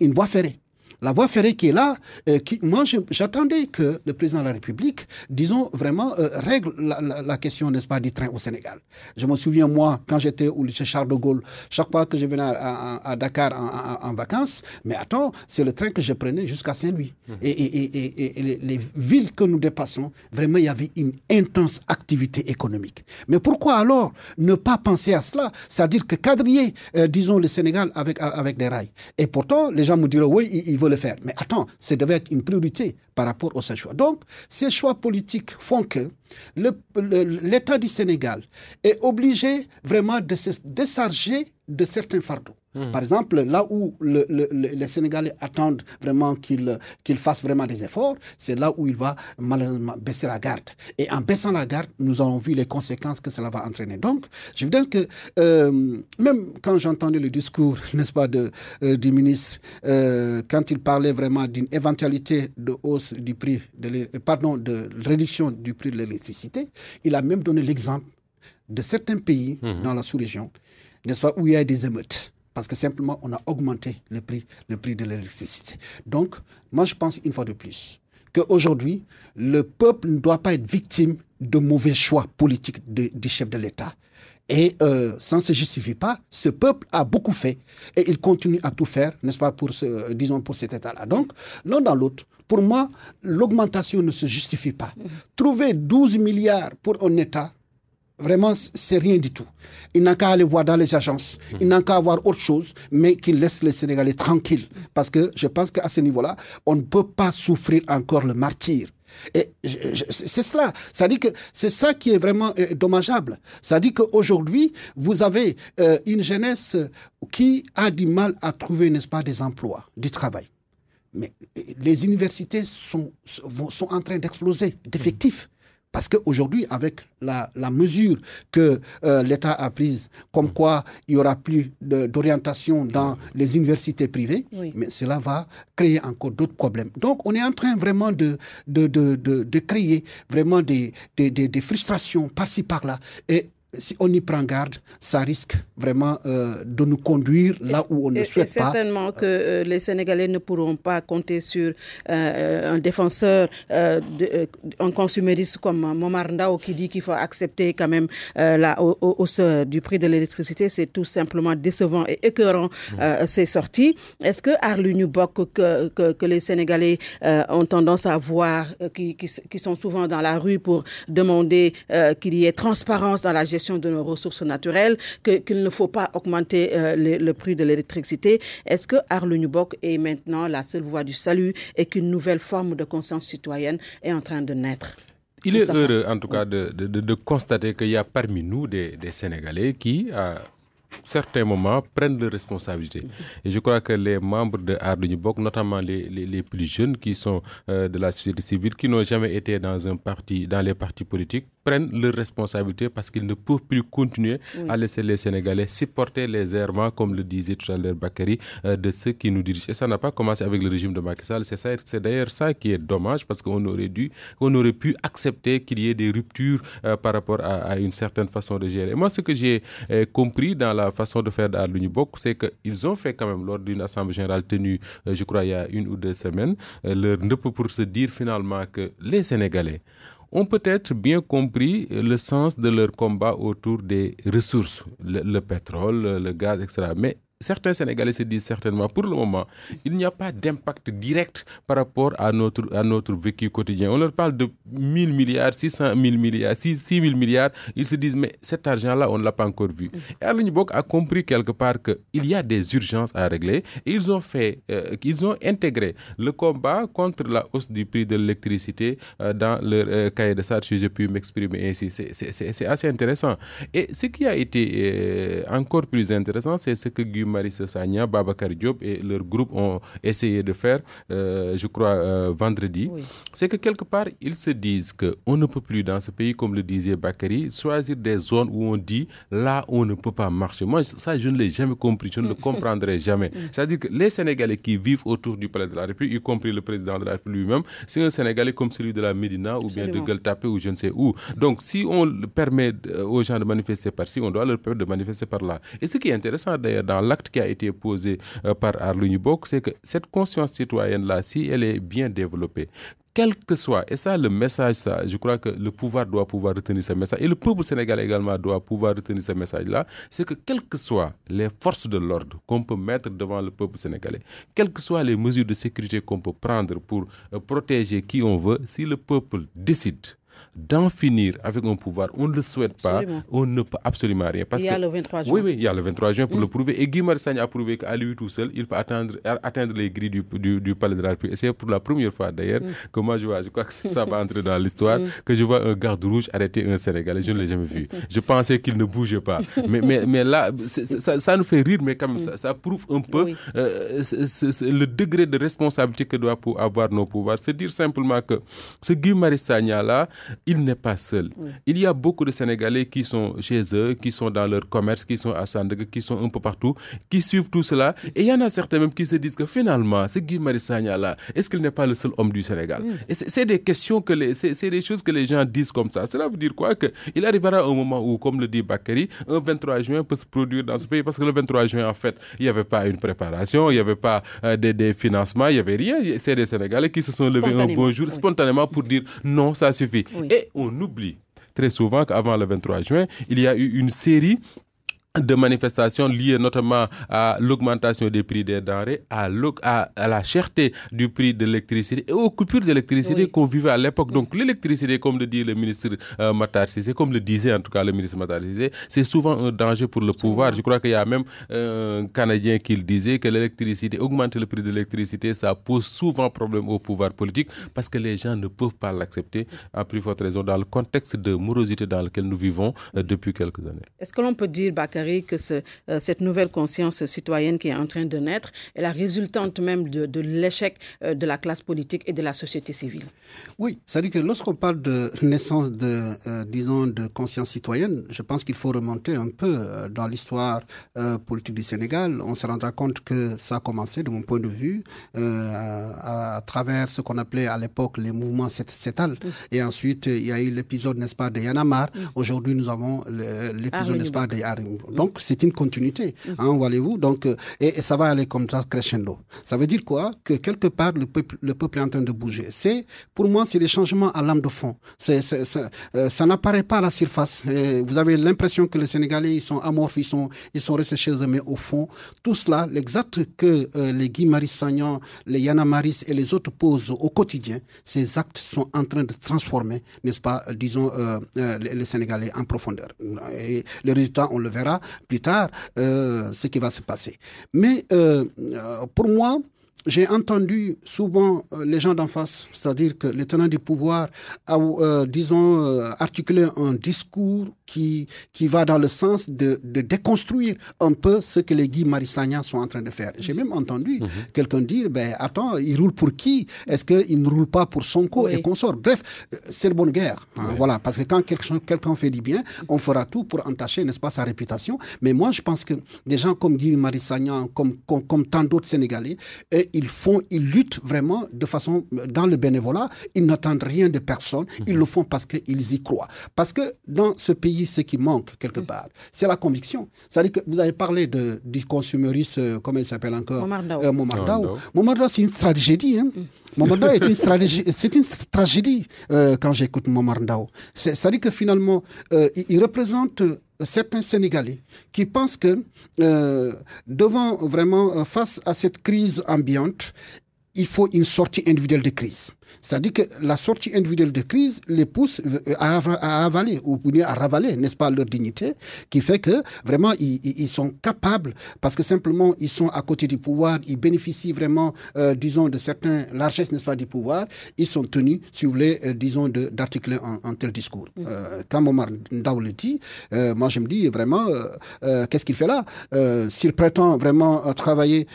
une voie ferrée la voie ferrée qui est là, euh, moi j'attendais que le président de la République, disons vraiment, euh, règle la, question, n'est-ce pas, du train au Sénégal. Je me souviens, moi, quand j'étais au Charles de Gaulle, chaque fois que je venais à, Dakar en, vacances, mais attends, c'est le train que je prenais jusqu'à Saint-Louis. Mhm. Et, les, villes que nous dépassons, vraiment, il y avait une intense activité économique. Mais pourquoi alors ne pas penser à cela C'est-à-dire que quadriller, euh, disons, le Sénégal avec, avec des rails. Et pourtant, les gens me diront, oui, ils veulent mais attends, ça devait être une priorité par rapport aux choix. Donc, ces choix politiques font que l'État du Sénégal est obligé vraiment de se décharger de certains fardeaux. Hmm. Par exemple, là où les Sénégalais attendent vraiment qu'il qu'il fasse vraiment des efforts, c'est là où il va malheureusement baisser la garde. Et en baissant la garde, nous avons vu les conséquences que cela va entraîner. Donc, je veux dire que euh, même quand j'entendais le discours, n'est-ce pas, euh, du ministre, euh, quand il parlait vraiment d'une éventualité de hausse du prix, de pardon, de réduction du prix de l'électricité, il a même donné l'exemple de certains pays hmm. dans la sous-région, n'est-ce pas, où il y a des émeutes parce que simplement on a augmenté le prix, le prix de l'électricité. Donc, moi je pense une fois de plus qu'aujourd'hui, le peuple ne doit pas être victime de mauvais choix politiques du chef de l'État. Et euh, ça ne se justifie pas. Ce peuple a beaucoup fait et il continue à tout faire, n'est-ce pas, pour, euh, disons, pour cet État-là. Donc, l'un dans l'autre, pour moi, l'augmentation ne se justifie pas. Mmh. Trouver 12 milliards pour un État, Vraiment, c'est rien du tout. Il n'a qu'à aller voir dans les agences. Hmm. Il n'a qu'à voir autre chose, mais qu'il laisse les Sénégalais tranquilles. Parce que je pense qu'à ce niveau-là, on ne peut pas souffrir encore le martyr. Et c'est cela. Ça c'est ça qui est vraiment dommageable. Euh, dommageable. Ça dit qu'aujourd'hui, vous avez euh, une jeunesse qui a du mal à trouver, n'est-ce pas, des emplois, du travail. Mais euh, les universités sont, sont en train d'exploser d'effectifs. Parce qu'aujourd'hui, avec la, mesure que euh, l'État a prise, comme mm. quoi il n'y aura plus d'orientation dans mm. les universités privées, mais cela va créer encore d'autres problèmes. Donc, on est en train vraiment de, créer vraiment des, frustrations par-ci, par-là. Et si on y prend garde, ça risque vraiment euh, de nous conduire là où on ne souhaite certainement pas. Certainement que euh, les Sénégalais ne pourront pas compter sur euh, un défenseur, de, un consumériste comme Momar Ndao qui dit qu'il faut accepter quand même la hausse du prix de l'électricité. C'est tout simplement décevant et écœurant ces sorties. Est-ce que Arlunu Bok, que, les Sénégalais ont tendance à voir, qui, sont souvent dans la rue pour demander qu'il y ait transparence dans la gestion de nos ressources naturelles, qu'il ne faut pas augmenter euh, le, prix de l'électricité. Est-ce que Nubok est maintenant la seule voie du salut et qu'une nouvelle forme de conscience citoyenne est en train de naître Il est heureux, en tout cas, de, constater qu'il y a parmi nous des, Sénégalais qui... Euh, certains moments, prennent leurs responsabilités. Et je crois que les membres de Ardenibok, notamment les, plus jeunes qui sont euh, de la société civile, qui n'ont jamais été dans un parti, dans les partis politiques, prennent leurs responsabilités parce qu'ils ne peuvent plus continuer à laisser les Sénégalais supporter les errements, comme le disait tout à l'heure Bakary, euh, de ceux qui nous dirigent. Et ça n'a pas commencé avec le régime de Macky Sall. C'est d'ailleurs ça qui est dommage parce qu'on aurait dû, on aurait pu accepter qu'il y ait des ruptures euh, par rapport à, une certaine façon de gérer. moi, ce que j'ai compris dans la la façon de faire Nibok, c'est qu'ils ont fait quand même, lors d'une assemblée générale tenue, euh, je crois, il y a une ou deux semaines, euh, leur pour se dire finalement que les Sénégalais ont peut-être bien compris euh, le sens de leur combat autour des ressources, le, le pétrole, le gaz, etc. Mais certains Sénégalais se disent certainement, pour le moment, il n'y a pas d'impact direct par rapport à notre, à notre vécu quotidien. On leur parle de 1000 milliards, 600 000 milliards, 6, 000 milliards. Ils se disent, mais cet argent-là, on ne l'a pas encore vu. Et a compris quelque part qu'il y a des urgences à régler. Et ils ont fait, euh, ils ont intégré le combat contre la hausse du prix de l'électricité euh, dans leur euh, cahier de charge, si j'ai pu m'exprimer ainsi. C'est assez intéressant. Et ce qui a été encore plus intéressant, c'est ce que Guillaume Marissa Sagna, Babacar Diop et leur groupe ont essayé de faire, euh, je crois, euh, vendredi, c'est que quelque part, ils se disent qu'on ne peut plus, dans ce pays, comme le disait Bakary, choisir des zones où on dit là, on ne peut pas marcher. Moi, ça, je ne l'ai jamais compris, je ne le comprendrai jamais. C'est-à-dire que les Sénégalais qui vivent autour du palais de la République, y compris le président de la République lui-même, c'est un Sénégalais comme celui de la Médina ou bien de Gueltapé ou je ne sais où. Donc, si on permet euh, aux gens de manifester par-ci, on doit leur permettre de manifester par-là. Et ce qui est intéressant d'ailleurs dans l'acte qui a été posé euh, par Arlou c'est que cette conscience citoyenne-là, si elle est bien développée, quel que soit, et ça, le message, ça, je crois que le pouvoir doit pouvoir retenir ce message, et le peuple sénégalais également doit pouvoir retenir ce message-là, c'est que quelles que soient les forces de l'ordre qu'on peut mettre devant le peuple sénégalais, quelles que soient les mesures de sécurité qu'on peut prendre pour euh, protéger qui on veut, si le peuple décide d'en finir avec un pouvoir. On ne le souhaite pas, on ne peut absolument rien. Parce il y a que, le 23 juin. Oui, oui, il y a le 23 juin pour le mm. prouver. Et Guy Marissagne a prouvé qu'à lui tout seul, il peut atteindre, atteindre les grilles du, du, palais de la République. Et c'est pour la première fois d'ailleurs mm. que moi je vois, je crois que ça va entrer dans l'histoire, mm. que je vois un garde rouge arrêter un Sénégalais. Je ne l'ai jamais vu. Je pensais qu'il ne bougeait pas. mais, mais, mais là, ça, nous fait rire, mais quand même, ça, prouve un peu euh, le degré de responsabilité que doivent avoir nos pouvoirs. C'est dire simplement que ce Guy Marissagne là, il n'est pas seul. Il y a beaucoup de Sénégalais qui sont chez eux, qui sont dans leur commerce, qui sont à Sandeg, qui sont un peu partout, qui suivent tout cela. Et il y en a certains même qui se disent que finalement, ce Guy Marissagna là, est-ce qu'il n'est pas le seul homme du Sénégal Et c'est des questions que les, c'est des choses que les gens disent comme ça. Cela veut dire quoi Qu'il il arrivera un moment où, comme le dit Bakary, un 23 juin peut se produire dans ce pays parce que le 23 juin, en fait, il n'y avait pas une préparation, il n'y avait pas euh, des, financements, il n'y avait rien. C'est des Sénégalais qui se sont levés un bon jour spontanément pour dire non, ça suffit. Et on oublie très souvent qu'avant le 23 juin, il y a eu une série de manifestations liées notamment à l'augmentation des prix des denrées, à, à, la cherté du prix de l'électricité et aux coupures d'électricité qu'on vivait à l'époque. Donc l'électricité, comme le dit le ministre euh, Matar comme le disait en tout cas le ministre Matar c'est souvent un danger pour le pouvoir. Je crois qu'il y a même un Canadien qui le disait que l'électricité, augmenter le prix de l'électricité, ça pose souvent problème au pouvoir politique parce que les gens ne peuvent pas l'accepter à plus forte raison dans le contexte de morosité dans lequel nous vivons euh, depuis quelques années. Est-ce que l'on peut dire, Bakar, que ce, euh, cette nouvelle conscience citoyenne qui est en train de naître est la résultante même de, l'échec euh, de la classe politique et de la société civile. Oui, c'est-à-dire que lorsqu'on parle de naissance de, euh, disons, de conscience citoyenne, je pense qu'il faut remonter un peu dans l'histoire politique du Sénégal. On se rendra compte que ça a commencé, de mon point de vue, à, travers ce qu'on appelait à l'époque les mouvements sétales. Mm. Et ensuite, il y a eu l'épisode, n'est-ce pas, de Yanamar. Mm. Aujourd'hui, nous avons l'épisode, n'est-ce pas, de donc, c'est une continuité. Hein, Voyez-vous Donc, euh, et, ça va aller comme ça, crescendo. Ça veut dire quoi Que quelque part, le peuple, le peuple est en train de bouger. C'est, pour moi, c'est des changements à l'âme de fond. c'est euh, ça, n'apparaît pas à la surface. vous avez l'impression que les Sénégalais, ils sont amorphes, ils sont, ils sont restés chez eux, mais au fond, tout cela, l'exact que euh, les Guy maris Sagnan, les Yana Maris et les autres posent au quotidien, ces actes sont en train de transformer, n'est-ce pas, disons, les, Sénégalais en profondeur. Et le résultat on le verra plus tard euh, ce qui va se passer. Mais euh, euh, pour moi, j'ai entendu souvent les gens d'en face, c'est-à-dire que les tenants du pouvoir, disons, articuler un discours qui, qui va dans le sens de, de déconstruire un peu ce que les Guy Marissagna sont en train de faire. J'ai même entendu mhm. quelqu'un dire, ben attends, il roule pour qui Est-ce qu'il ne roule pas pour son co et consort Bref, euh, c'est une bonne guerre. Hein, voilà, parce que quand quelqu'un fait du bien, on fera tout pour entacher, n'est-ce pas, sa réputation. Mais moi, je pense que des gens comme Guy Marissagnan, comme, comme, tant d'autres Sénégalais, et euh, ils font, ils luttent vraiment de façon euh, dans le bénévolat. Ils n'attendent rien de personne. Ils mhm. le font parce qu'ils y croient. Parce que dans ce pays ce qui manque quelque part. C'est la conviction. que vous avez parlé de, du consumerisme, euh, comment il s'appelle encore Momardao. Euh, Momardao. c'est une tragédie. Hein. Mm. Momardao est une C'est une tragédie euh, quand j'écoute Momardao. C'est-à-dire que finalement, il, il, représente certains Sénégalais qui pensent que devant vraiment, face à cette crise ambiante, il faut une sortie individuelle de crise. C'est-à-dire que la sortie individuelle de crise les pousse euh, à, avaler ou à ravaler, n'est-ce pas, leur dignité, qui fait que vraiment ils, sont capables, parce que simplement ils sont à côté du pouvoir, ils bénéficient vraiment, euh, disons, de certaines largesses, n'est-ce pas, du pouvoir, ils sont tenus, si vous voulez, euh, disons, d'articuler un, tel discours. Comme Omar quand le dit, moi je me dis vraiment, qu'est-ce qu'il fait là S'il prétend vraiment travailler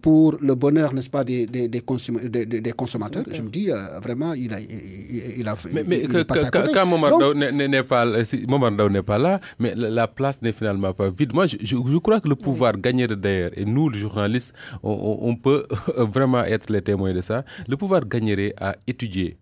pour le bonheur, n'est-ce pas, des, des, consommateurs, je me dis, euh, vraiment, il a, fait. Mais, pas quand Momardao n'est pas, n'est pas là, mais la place n'est finalement pas vide. Moi, je, crois que le pouvoir gagnerait d'ailleurs, et nous, les journalistes, on peut vraiment être les témoins de ça, le pouvoir gagnerait à étudier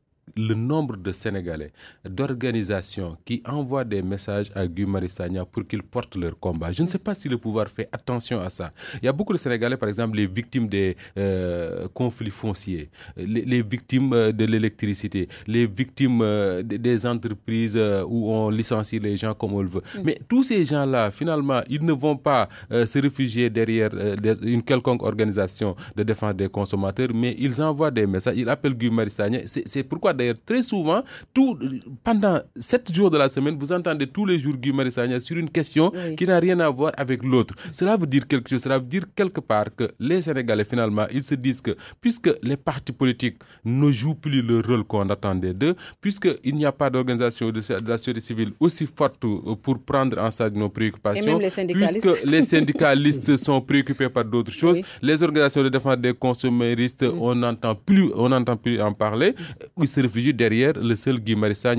le nombre de Sénégalais, d'organisations qui envoient des messages à Guy Marissagna pour qu'ils portent leur combat. Je ne sais pas si le pouvoir fait attention à ça. Il y a beaucoup de Sénégalais, par exemple, les victimes des euh, conflits fonciers, les, victimes euh, de l'électricité, les victimes euh, des entreprises où on licencie les gens comme on le veut. Mm. Mais tous ces gens-là, finalement, ils ne vont pas se réfugier derrière une quelconque organisation de défense des consommateurs, mais ils envoient des messages, ils appellent Guy Marissagna. C'est pourquoi, d'ailleurs, très souvent, tout, pendant sept jours de la semaine, vous entendez tous les jours Guy Sanya sur une question qui n'a rien à voir avec l'autre. Cela veut dire quelque chose, cela veut dire quelque part que les Sénégalais, finalement, ils se disent que puisque les partis politiques ne jouent plus le rôle qu'on attendait d'eux, puisqu'il n'y a pas d'organisation de la société civile aussi forte euh, pour prendre en charge nos préoccupations, puisque les syndicalistes sont préoccupés par d'autres choses, les organisations de défense des consommateurs, mm. on n'entend plus, plus en parler. Euh, ils réfugie derrière le seul Guy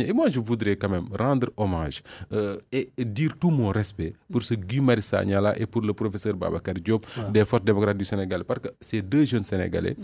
Et moi, je voudrais quand même rendre hommage euh, et, dire tout mon respect pour ce Guy Marissagna-là et pour le professeur Babacar Diop des forts démocrates du Sénégal. Parce que ces deux jeunes Sénégalais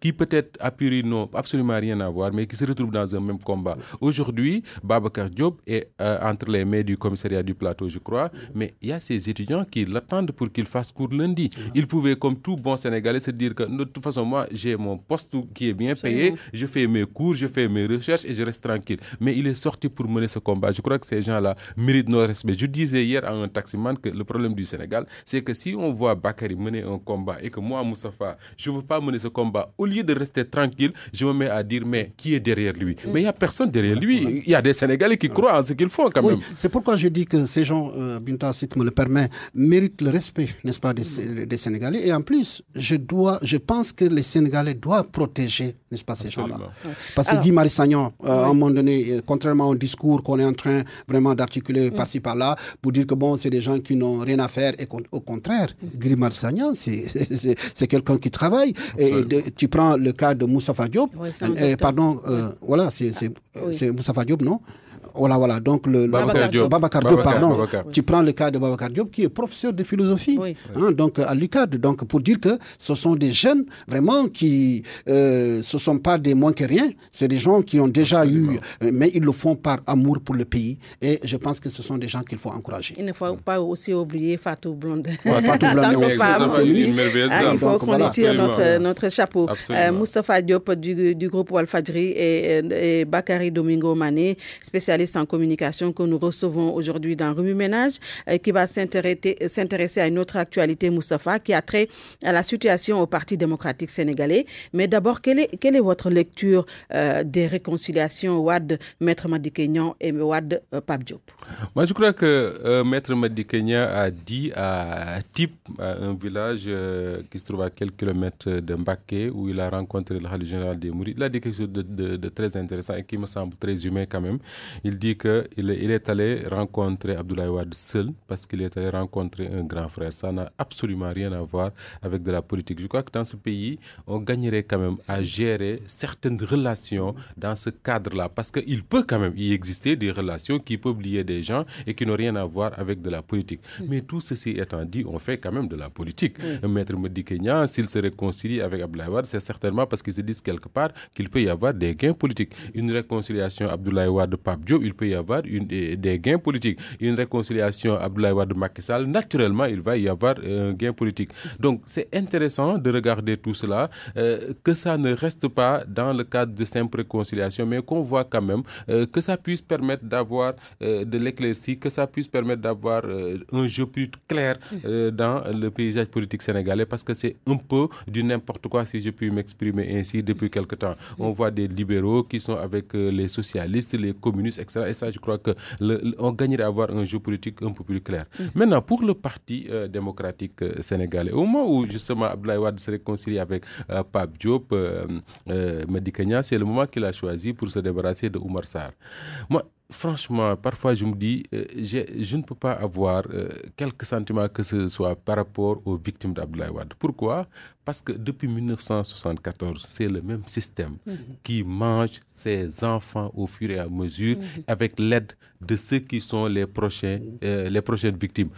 qui, peut-être, à priori, n'ont absolument rien à voir, mais qui se retrouvent dans un même combat. Aujourd'hui, Babacar Diop est euh, entre les mains du commissariat du plateau, je crois, mais il y a ces étudiants qui l'attendent pour qu'il fasse cours lundi. Il pouvait, comme tout bon Sénégalais, se dire que de toute façon, moi, j'ai mon poste qui est bien payé, je fais mes cours, je fais mes mes recherches et je reste tranquille. Mais il est sorti pour mener ce combat. Je crois que ces gens-là méritent notre respect. Je disais hier à un taximan que le problème du Sénégal, c'est que si on voit Bakary mener un combat et que moi, Moussafa, je ne veux pas mener ce combat, au lieu de rester tranquille, je me mets à dire mais qui est derrière lui Mais il n'y a personne derrière lui. Il y a des Sénégalais qui croient en ce qu'ils font quand oui, même. C'est pourquoi je dis que ces gens, euh, si me le permet, méritent le respect, n'est-ce pas, des, Sénégalais. Et en plus, je, dois, je pense que les Sénégalais doivent protéger, n'est-ce pas, ces gens-là. Parce que Guy grimard euh, à un moment donné, euh, contrairement au discours qu'on est en train vraiment d'articuler mm. par-ci par-là, pour dire que bon, c'est des gens qui n'ont rien à faire. Et au contraire, mm. grimard c'est quelqu'un qui travaille. Et, tu prends le cas de Moussa Diop. Euh, pardon, voilà, c'est ah, Moussa Diop, non voilà, voilà. Donc, le, Babacar, Diop. pardon. Tu prends le cas de Babacar Diop, qui est professeur de philosophie, hein, donc à l'UCAD. Donc, pour dire que ce sont des jeunes, vraiment, qui euh, ce sont pas des moins que rien. C'est des gens qui ont déjà eu, euh, mais ils le font par amour pour le pays. Et je pense que ce sont des gens qu'il faut encourager. Il ne faut pas aussi oublier Fatou Blonde. Fatou Blonde, ah, c'est une merveilleuse ah, Il faut qu'on lui tire notre, notre, chapeau. Euh, Moustapha Diop du, groupe Walfadri et, et Bakary Domingo Mané, spécialiste sans en communication que nous recevons aujourd'hui dans Remue Ménage, euh, qui va s'intéresser à une autre actualité, Moustapha, qui a trait à la situation au Parti démocratique sénégalais. Mais d'abord, quelle est, quelle est votre lecture euh, des réconciliations Wad, Maître Madikényan et Wad euh, Pabdiop Moi, je crois que euh, Maître Madikényan a dit à Type, un village qui se trouve à quelques kilomètres de Mbaké, où il a rencontré le général des Mourides. Il a dit quelque chose de, de très intéressant et qui me semble très humain quand même. Il dit qu'il il est allé rencontrer Abdoulaye Wade seul parce qu'il est allé rencontrer un grand frère. Ça n'a absolument rien à voir avec de la politique. Je crois que dans ce pays, on gagnerait quand même à gérer certaines relations dans ce cadre-là parce qu'il peut quand même y exister des relations qui peuvent lier des gens et qui n'ont rien à voir avec de la politique. Mm. Mais tout ceci étant dit, on fait quand même de la politique. Mm. Un Maître dit que s'il se réconcilie avec Abdoulaye Wade, c'est certainement parce qu'ils se disent quelque part qu'il peut y avoir des gains politiques. Une réconciliation Abdoulaye Wade-Pape il peut y avoir une, des gains politiques. Une réconciliation à Wade Macky Sall, naturellement, il va y avoir euh, un gain politique. Donc, c'est intéressant de regarder tout cela, euh, que ça ne reste pas dans le cadre de simple réconciliation, mais qu'on voit quand même euh, que ça puisse permettre d'avoir de l'éclaircie, que ça puisse permettre d'avoir un jeu plus clair dans le paysage politique sénégalais, parce que c'est un peu du n'importe quoi, si je puis m'exprimer ainsi, depuis quelque temps. On voit des libéraux qui sont avec les socialistes, les communistes, et ça, je crois qu'on gagnerait à avoir un jeu politique un peu plus clair. Mm. Maintenant, pour le Parti euh, démocratique euh, sénégalais, au moment où justement Abdoulaye se réconcilie avec euh, Pape Diop, euh, c'est le moment qu'il a choisi pour se débarrasser de Oumar Sarr franchement, parfois je me dis, euh, je ne peux pas avoir euh, quelques sentiments que ce soit par rapport aux victimes d'Abdoulaye Wade. Pourquoi Parce que depuis 1974, c'est le même système mm-hmm. qui mange ses enfants au fur et à mesure mm-hmm. avec l'aide de ceux qui sont les, prochains, euh, les prochaines victimes.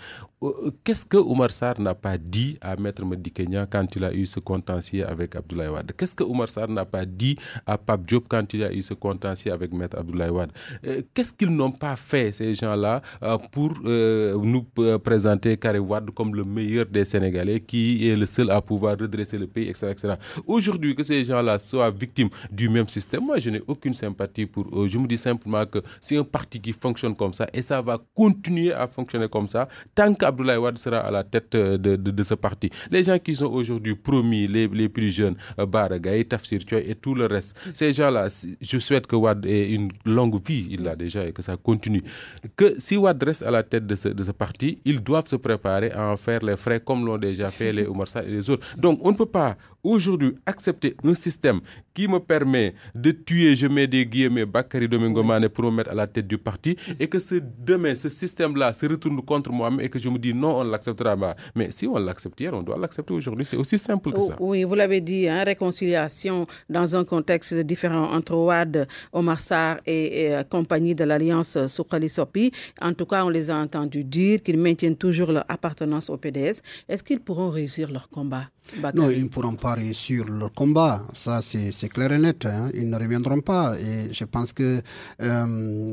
Qu'est-ce que Omar Sarr n'a pas dit à Maître Medi quand il a eu ce contentieux avec Abdoulaye Wade Qu'est-ce que Omar Sarr n'a pas dit à Pape Diop quand il a eu ce contentieux avec Maître Abdoulaye Wade Qu'est-ce qu'ils n'ont pas fait, ces gens-là, euh, pour euh, nous euh, présenter Wad comme le meilleur des Sénégalais, qui est le seul à pouvoir redresser le pays, etc. Aujourd'hui, que ces gens-là soient victimes du même système, moi, je n'ai aucune sympathie pour eux. Je me dis simplement que c'est un parti qui fonctionne comme ça et ça va continuer à fonctionner comme ça tant qu'Abdoulaye Wade sera à la tête de, ce parti. Les gens qui sont aujourd'hui promis, les, plus jeunes, Baragaï, Tafsir et tout le reste, ces gens-là, je souhaite que Wade ait une longue vie, il l'a déjà et que ça continue. Que si Ouad adresse à la tête de ce, de ce, parti, ils doivent se préparer à en faire les frais comme l'ont déjà fait les Oumarsa et les autres. Donc on ne peut pas aujourd'hui accepter un système qui me permet de tuer, je mets des guillemets, Bakary Domingo Mané pour me mettre à la tête du parti et que ce, demain, ce système-là se retourne contre moi et que je me dis non, on l'acceptera pas. Mais si on l'accepte on doit l'accepter aujourd'hui. C'est aussi simple que oh, ça. Oui, vous l'avez dit, hein, réconciliation dans un contexte différent entre Ouad, Omar Sarr et, euh, compagnie de l'Alliance Soukhali Sopi. En tout cas, on les a entendus dire qu'ils maintiennent toujours leur appartenance au PDS. Est-ce qu'ils pourront réussir leur combat non, ils ne pourront pas réussir leur combat. Ça, c'est clair et net. Hein. Ils ne reviendront pas. Et je pense que euh,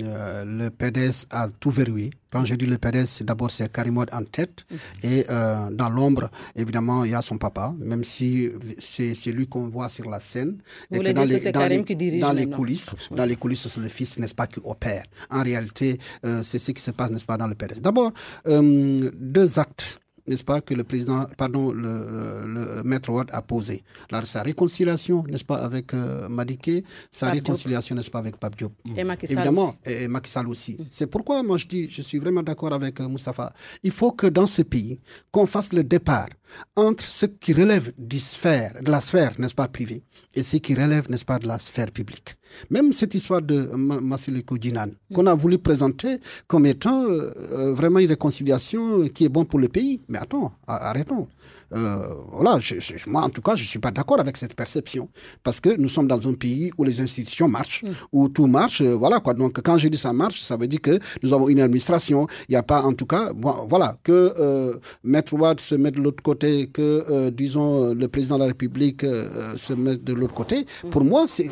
euh le PDS a tout verrouillé. Quand j'ai dit le PDS, d'abord, c'est Karimod en tête. Mhm. Et euh, dans l'ombre, évidemment, il y a son papa, même si c'est lui qu'on voit sur la scène. Vous et que dans, les, que dans, les, qui dans les, coulisses, dans les coulisses, c'est le fils, n'est-ce pas, qui opère. En réalité, euh, c'est ce qui se passe, n'est-ce pas, dans le PDS. D'abord, euh, deux actes n'est-ce pas, que le président, pardon, le, le maître Ward a posé. Alors, sa réconciliation, n'est-ce pas, avec euh, Madike, sa réconciliation, n'est-ce pas, avec Pape Et Évidemment, aussi. et, aussi. Mm. C'est pourquoi, moi, je dis, je suis vraiment d'accord avec euh, Moustapha. Il faut que dans ce pays, qu'on fasse le départ entre ce qui relève de la sphère, n'est-ce pas, privée, et ce qui relève, n'est-ce pas, de la sphère publique. Même cette histoire de Masiliko Dinan, mm. qu'on a voulu présenter comme étant euh, euh, vraiment une réconciliation qui est bonne pour le pays. Mais attends, arrêtons. Euh, voilà, moi en tout cas, je ne suis pas d'accord avec cette perception parce que nous sommes dans un pays où les institutions marchent, mm. où tout marche. Euh, voilà quoi. Donc quand j'ai dit ça marche, ça veut dire que nous avons une administration. Il n'y a pas, en tout cas, voilà, que euh, Maître Watt se mette de l'autre côté, que euh, disons le président de la République se mette de l'autre côté. Mm. Pour moi, c'est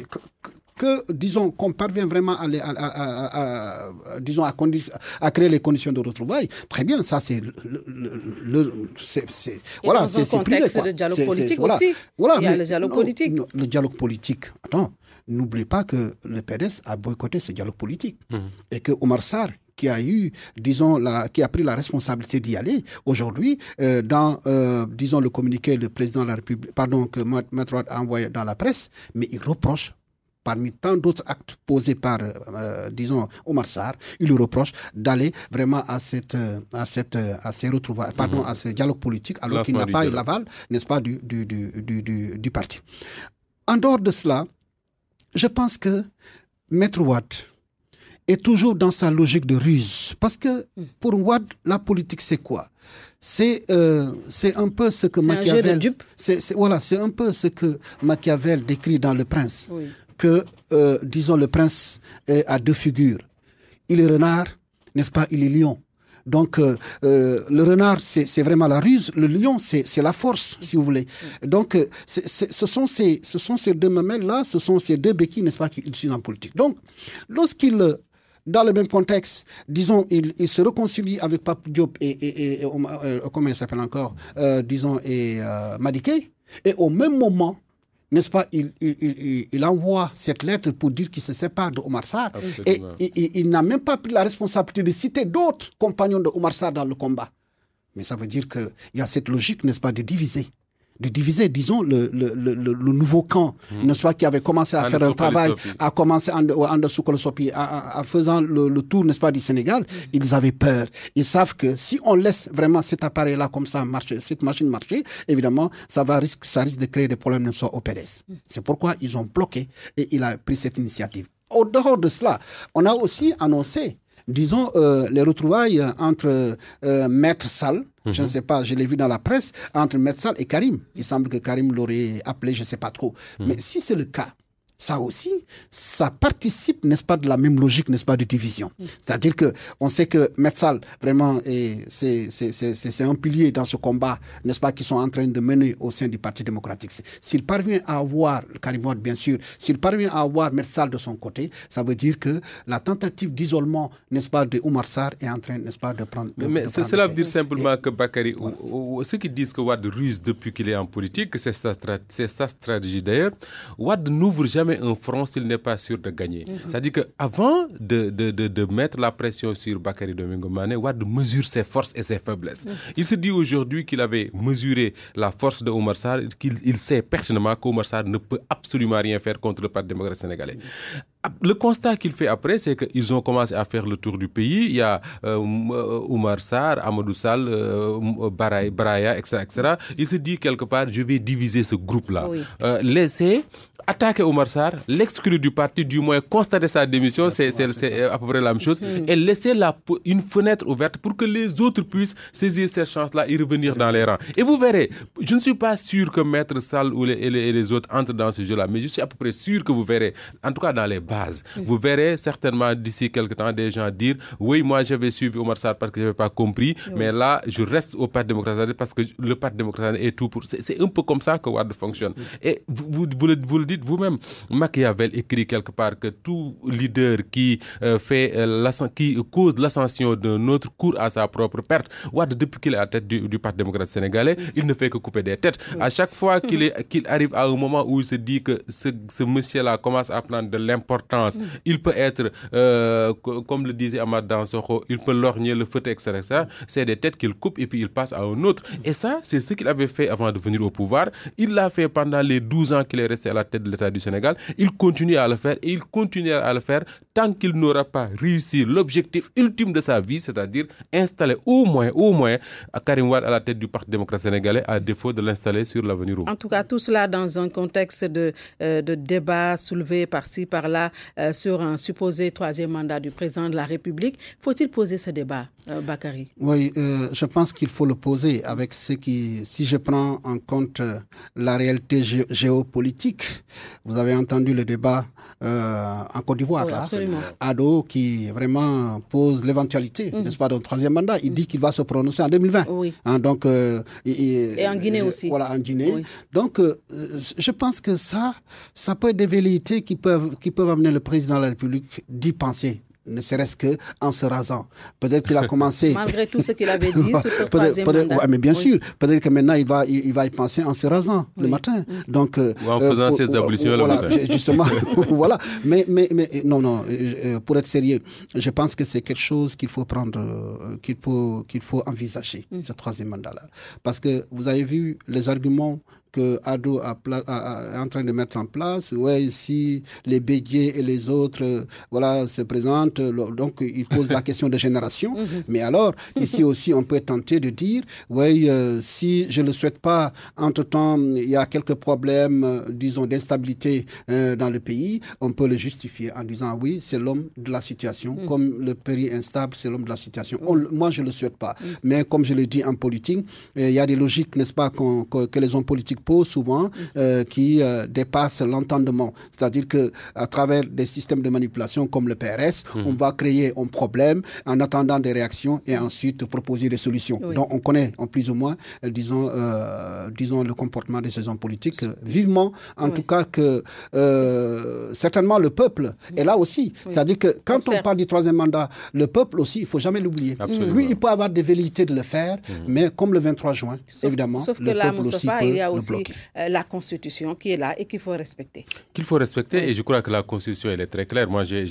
que, disons, qu'on parvient vraiment à, à, créer les conditions de retrouvailles, très bien, ça, c'est le, c'est, voilà, c'est dialogue politique aussi. le dialogue politique. attends, n'oubliez pas que le PDS a boycotté ce dialogue politique mmh. et que Omar Sarr, qui a eu, disons, qui a pris la responsabilité d'y aller. Aujourd'hui, euh, dans, euh, disons, le communiqué le président de la République, pardon, que Matroid a envoyé dans la presse, mais il reproche parmi tant d'autres actes posés par, euh, euh, disons, Omar Sarr, il lui reproche d'aller vraiment à cette, euh, à cette, à ces pardon, mhm. à ce dialogue politique, alors qu'il n'a pas eu l'aval, n'est-ce pas, du parti. En dehors de cela, je pense que Maître Watt est toujours dans sa logique de ruse. Parce que mhm. pour Watt, la politique, c'est quoi c'est un peu ce que Machiavel c'est voilà c'est un peu ce que Machiavel décrit dans Le Prince que, euh, disons, le prince a deux figures. Il est renard, n'est-ce pas Il est lion. Donc, euh, euh, le renard, c'est vraiment la ruse. Le lion, c'est la force, si vous voulez. Donc, ce, sont ces, ce sont ces deux mamelles-là, ce sont ces deux béquilles, n'est-ce pas, qui utilisent en politique. Donc, lorsqu'il, dans le même contexte, disons, il, se réconcilie avec Pape Diop et, comment il s'appelle encore, disons, et Madiké, et au même moment, n'est-ce pas, il, envoie cette lettre pour dire qu'il se sépare de Omar Et il, n'a même pas pris la responsabilité de citer d'autres compagnons de Omar Sarr dans le combat. Mais ça veut dire qu'il y a cette logique, n'est-ce pas, de diviser de diviser, disons, le, le, le, le nouveau camp, ne hmm. n'est-ce qui avait commencé à faire un travail, à commencer en, en dessous en, faisant le, tour, n'est-ce pas, du Sénégal, hmm. ils avaient peur. Ils savent que si on laisse vraiment cet appareil-là comme ça marcher, cette machine marcher, évidemment, ça va risque, ça risque de créer des problèmes, n'est-ce au PDS. Hmm. C'est pourquoi ils ont bloqué et il a pris cette initiative. Au dehors de cela, on a aussi annoncé, disons, euh, les retrouvailles entre euh, Maître Salle, je ne mhm. sais pas, je l'ai vu dans la presse, entre Metzal et Karim. Il semble que Karim l'aurait appelé, je ne sais pas trop. Mhm. Mais si c'est le cas, ça aussi, ça participe, n'est-ce pas, de la même logique, n'est-ce pas, de division. Mm. C'est-à-dire que on sait que Metzal, vraiment, c'est un pilier dans ce combat, n'est-ce pas, qu'ils sont en train de mener au sein du Parti démocratique. S'il parvient à avoir Karim bien sûr, s'il parvient à avoir Metzal de son côté, ça veut dire que la tentative d'isolement, n'est-ce pas, de Oumar Sarr est en train, n'est-ce pas, de prendre. Mais cela veut dire simplement que Bakary, ou, ceux qui disent que Wad ruse depuis qu'il est en politique, c'est sa, sa stratégie d'ailleurs, Wad n'ouvre jamais jamais un front s'il n'est pas sûr de gagner. Mm-hmm. C'est-à-dire qu'avant de, de, de, mettre la pression sur Bakary Domingo Mané, Wad mesure ses forces et ses faiblesses. Mm-hmm. Il se dit aujourd'hui qu'il avait mesuré la force de Omar Sarr, qu'il sait personnellement qu'Omar Sarr ne peut absolument rien faire contre le Parti démocrate sénégalais le constat qu'il fait après, c'est qu'ils ont commencé à faire le tour du pays. Il y a Omar euh, euh, Oumar Sarr, Amadou Sall, euh, Baraya, etc., Il se dit quelque part, je vais diviser ce groupe-là. laisser attaquer Oumar Sarr, l'exclure du parti, du moins constater sa démission, c'est à peu près la même chose, mm. et laisser la, une fenêtre ouverte pour que les autres puissent saisir cette chance-là et revenir dans les rangs. Et vous verrez, je ne suis pas sûr que Maître Sall ou les, et les, les autres entrent dans ce jeu-là, mais je suis à peu près sûr que vous verrez, en tout cas dans les base. Vous verrez certainement d'ici quelques temps des gens dire Oui, moi j'avais suivi Omar Sarr parce que je n'avais pas compris, mais là je reste au Parti démocratique parce que le Parti démocratique est tout pour. C'est un peu comme ça que Ward fonctionne. Et vous, vous, vous, le, dites vous-même, Machiavel écrit quelque part que tout leader qui, euh, fait, euh, qui cause l'ascension d'un autre court à sa propre perte. Ward, depuis qu'il est à la tête du, Parti démocrate sénégalais, il ne fait que couper des têtes. À chaque fois qu'il arrive à un moment où il se dit que ce monsieur-là commence à prendre de l'importance, Mm. Il peut être, euh, comme le disait Ahmad Dansoro, il peut lorgner le feu, etc. C'est des têtes qu'il coupe et puis il passe à un autre. Et ça, c'est ce qu'il avait fait avant de venir au pouvoir. Il l'a fait pendant les 12 ans qu'il est resté à la tête de l'État du Sénégal. Il continue à le faire et il continuera à le faire tant qu'il n'aura pas réussi l'objectif ultime de sa vie, c'est-à-dire installer au moins, au moins, Karim Wade à la tête du Parti démocrate sénégalais, à défaut de l'installer sur l'avenir. En tout cas, tout cela dans un contexte de, euh, de débats soulevés par-ci, par-là, euh, sur un supposé troisième mandat du président de la République. Faut-il poser ce débat, Bakari euh, Bakary Oui, euh, je pense qu'il faut le poser avec ce qui, si je prends en compte la réalité géopolitique, vous avez entendu le débat en Côte d'Ivoire, Ado, qui vraiment pose l'éventualité, mhm. n'est-ce pas, d'un troisième mandat. Il mhm. dit qu'il va se prononcer en 2020. Oui. Hein, donc, et, en Guinée aussi. Voilà, en Guinée. Donc, je pense que ça, ça peut être des vérités qui peuvent, qui peuvent le président de la République d'y penser ne serait-ce que en se rasant. Peut-être qu'il a commencé. Malgré tout ce qu'il avait dit sur ce mais bien sûr, peut-être que maintenant il va, il, va y penser en se rasant le matin. Donc, euh, ou en faisant euh, voilà, le Justement, voilà. Mais, mais, mais euh, non, non, pour être sérieux, je pense que c'est quelque chose qu'il faut prendre, qu'il faut, qu'il faut envisager, mm. ce troisième mandat-là. Parce que vous avez vu les arguments que Ado est en train de mettre en place. Oui, ici, les Bédiers et les autres euh, voilà, se présentent, donc il pose la question des générations. Mhm. Mais alors, ici aussi, on peut tenter de dire, oui, euh, si je ne le souhaite pas, entre-temps, il y a quelques problèmes, euh, disons, d'instabilité dans le pays, on peut le justifier en disant, oui, c'est l'homme de la situation. Mhm. Comme le pays instable, c'est l'homme de la situation. Mhm. moi, je ne le souhaite pas. Mais comme je le dis en politique, il y a des logiques, n'est-ce pas, que les hommes politiques souvent mm. euh, qui euh, dépasse l'entendement. C'est-à-dire que à travers des systèmes de manipulation comme le PRS, mm. on va créer un problème en attendant des réactions et ensuite proposer des solutions. Donc on connaît en plus ou moins, euh, disons, disons le comportement de ces politiques. Vivement, en tout cas que certainement le peuple est là aussi. C'est-à-dire que quand on parle du troisième mandat, le peuple aussi, il ne faut jamais l'oublier. Lui, il peut avoir des vérités de le faire, mm. mais comme le 23 juin, évidemment, le peuple aussi peut euh, la Constitution qui est là et qu'il faut respecter. Qu'il faut respecter et je crois que la Constitution, elle est très claire. Moi, j'ai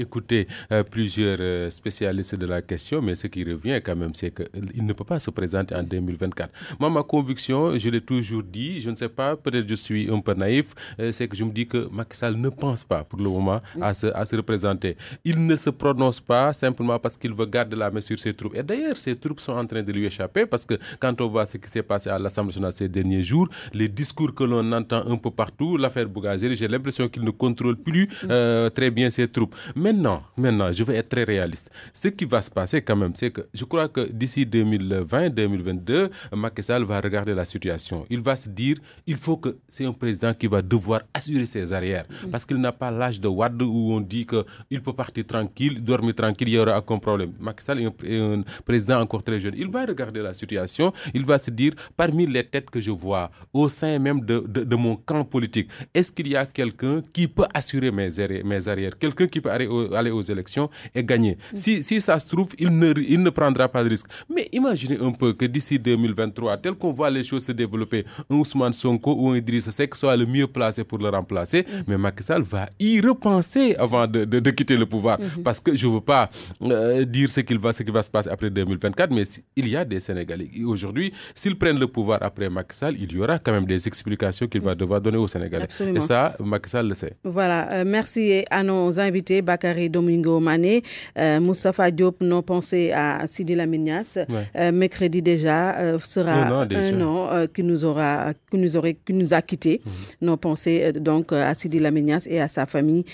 écouté euh, plusieurs euh, spécialistes de la question, mais ce qui revient quand même, c'est qu'il ne peut pas se présenter en 2024. Moi, ma conviction, je l'ai toujours dit, je ne sais pas, peut-être je suis un peu naïf, c'est que je me dis que Macky Sall ne pense pas pour le moment à se, à se représenter. Il ne se prononce pas simplement parce qu'il veut garder la main sur ses troupes. Et d'ailleurs, ses troupes sont en train de lui échapper parce que quand on voit ce qui s'est passé à l'Assemblée nationale ces derniers jours, les discours que l'on entend un peu partout. L'affaire Bougazir, j'ai l'impression qu'il ne contrôle plus euh, très bien ses troupes. Maintenant, maintenant, je vais être très réaliste. Ce qui va se passer quand même, c'est que je crois que d'ici 2020-2022, Macky Sall va regarder la situation. Il va se dire, il faut que c'est un président qui va devoir assurer ses arrières parce qu'il n'a pas l'âge de Ward où on dit qu'il peut partir tranquille, dormir tranquille, il n'y aura aucun problème. Macky Sall est un président encore très jeune. Il va regarder la situation, il va se dire, parmi les têtes que je vois au sein même de, de, mon camp politique. Est-ce qu'il y a quelqu'un qui peut assurer mes arrières, mes arrières quelqu'un qui peut aller aux, élections et gagner mm. si, si, ça se trouve, il ne, il ne prendra pas de risque. Mais imaginez un peu que d'ici 2023, tel qu'on voit les choses se développer, Ousmane Sonko ou un Idriss Seck soit le mieux placé pour le remplacer. Mm. Mais Macky Sall va y repenser avant de, de, quitter le pouvoir. Mm-hmm. Parce que je ne veux pas euh, dire ce, qu'il va, ce qui va se passer après 2024, mais il y a des Sénégalais. Aujourd'hui, s'ils prennent le pouvoir après Macky Sall, il y aura quand même des explications qu'il va devoir donner aux Sénégalais. Et ça, Macky le sait. Voilà. Euh, merci à nos invités, Bakary Domingo Mané, euh, Moustapha Diop, nos pensées à Sidi Lamignas. Euh, mercredi déjà euh, sera un an qui nous aura, qui nous aurait, qui nous a quittés. Mhm. Nos pensées donc à Sidi Lamignas et à sa famille.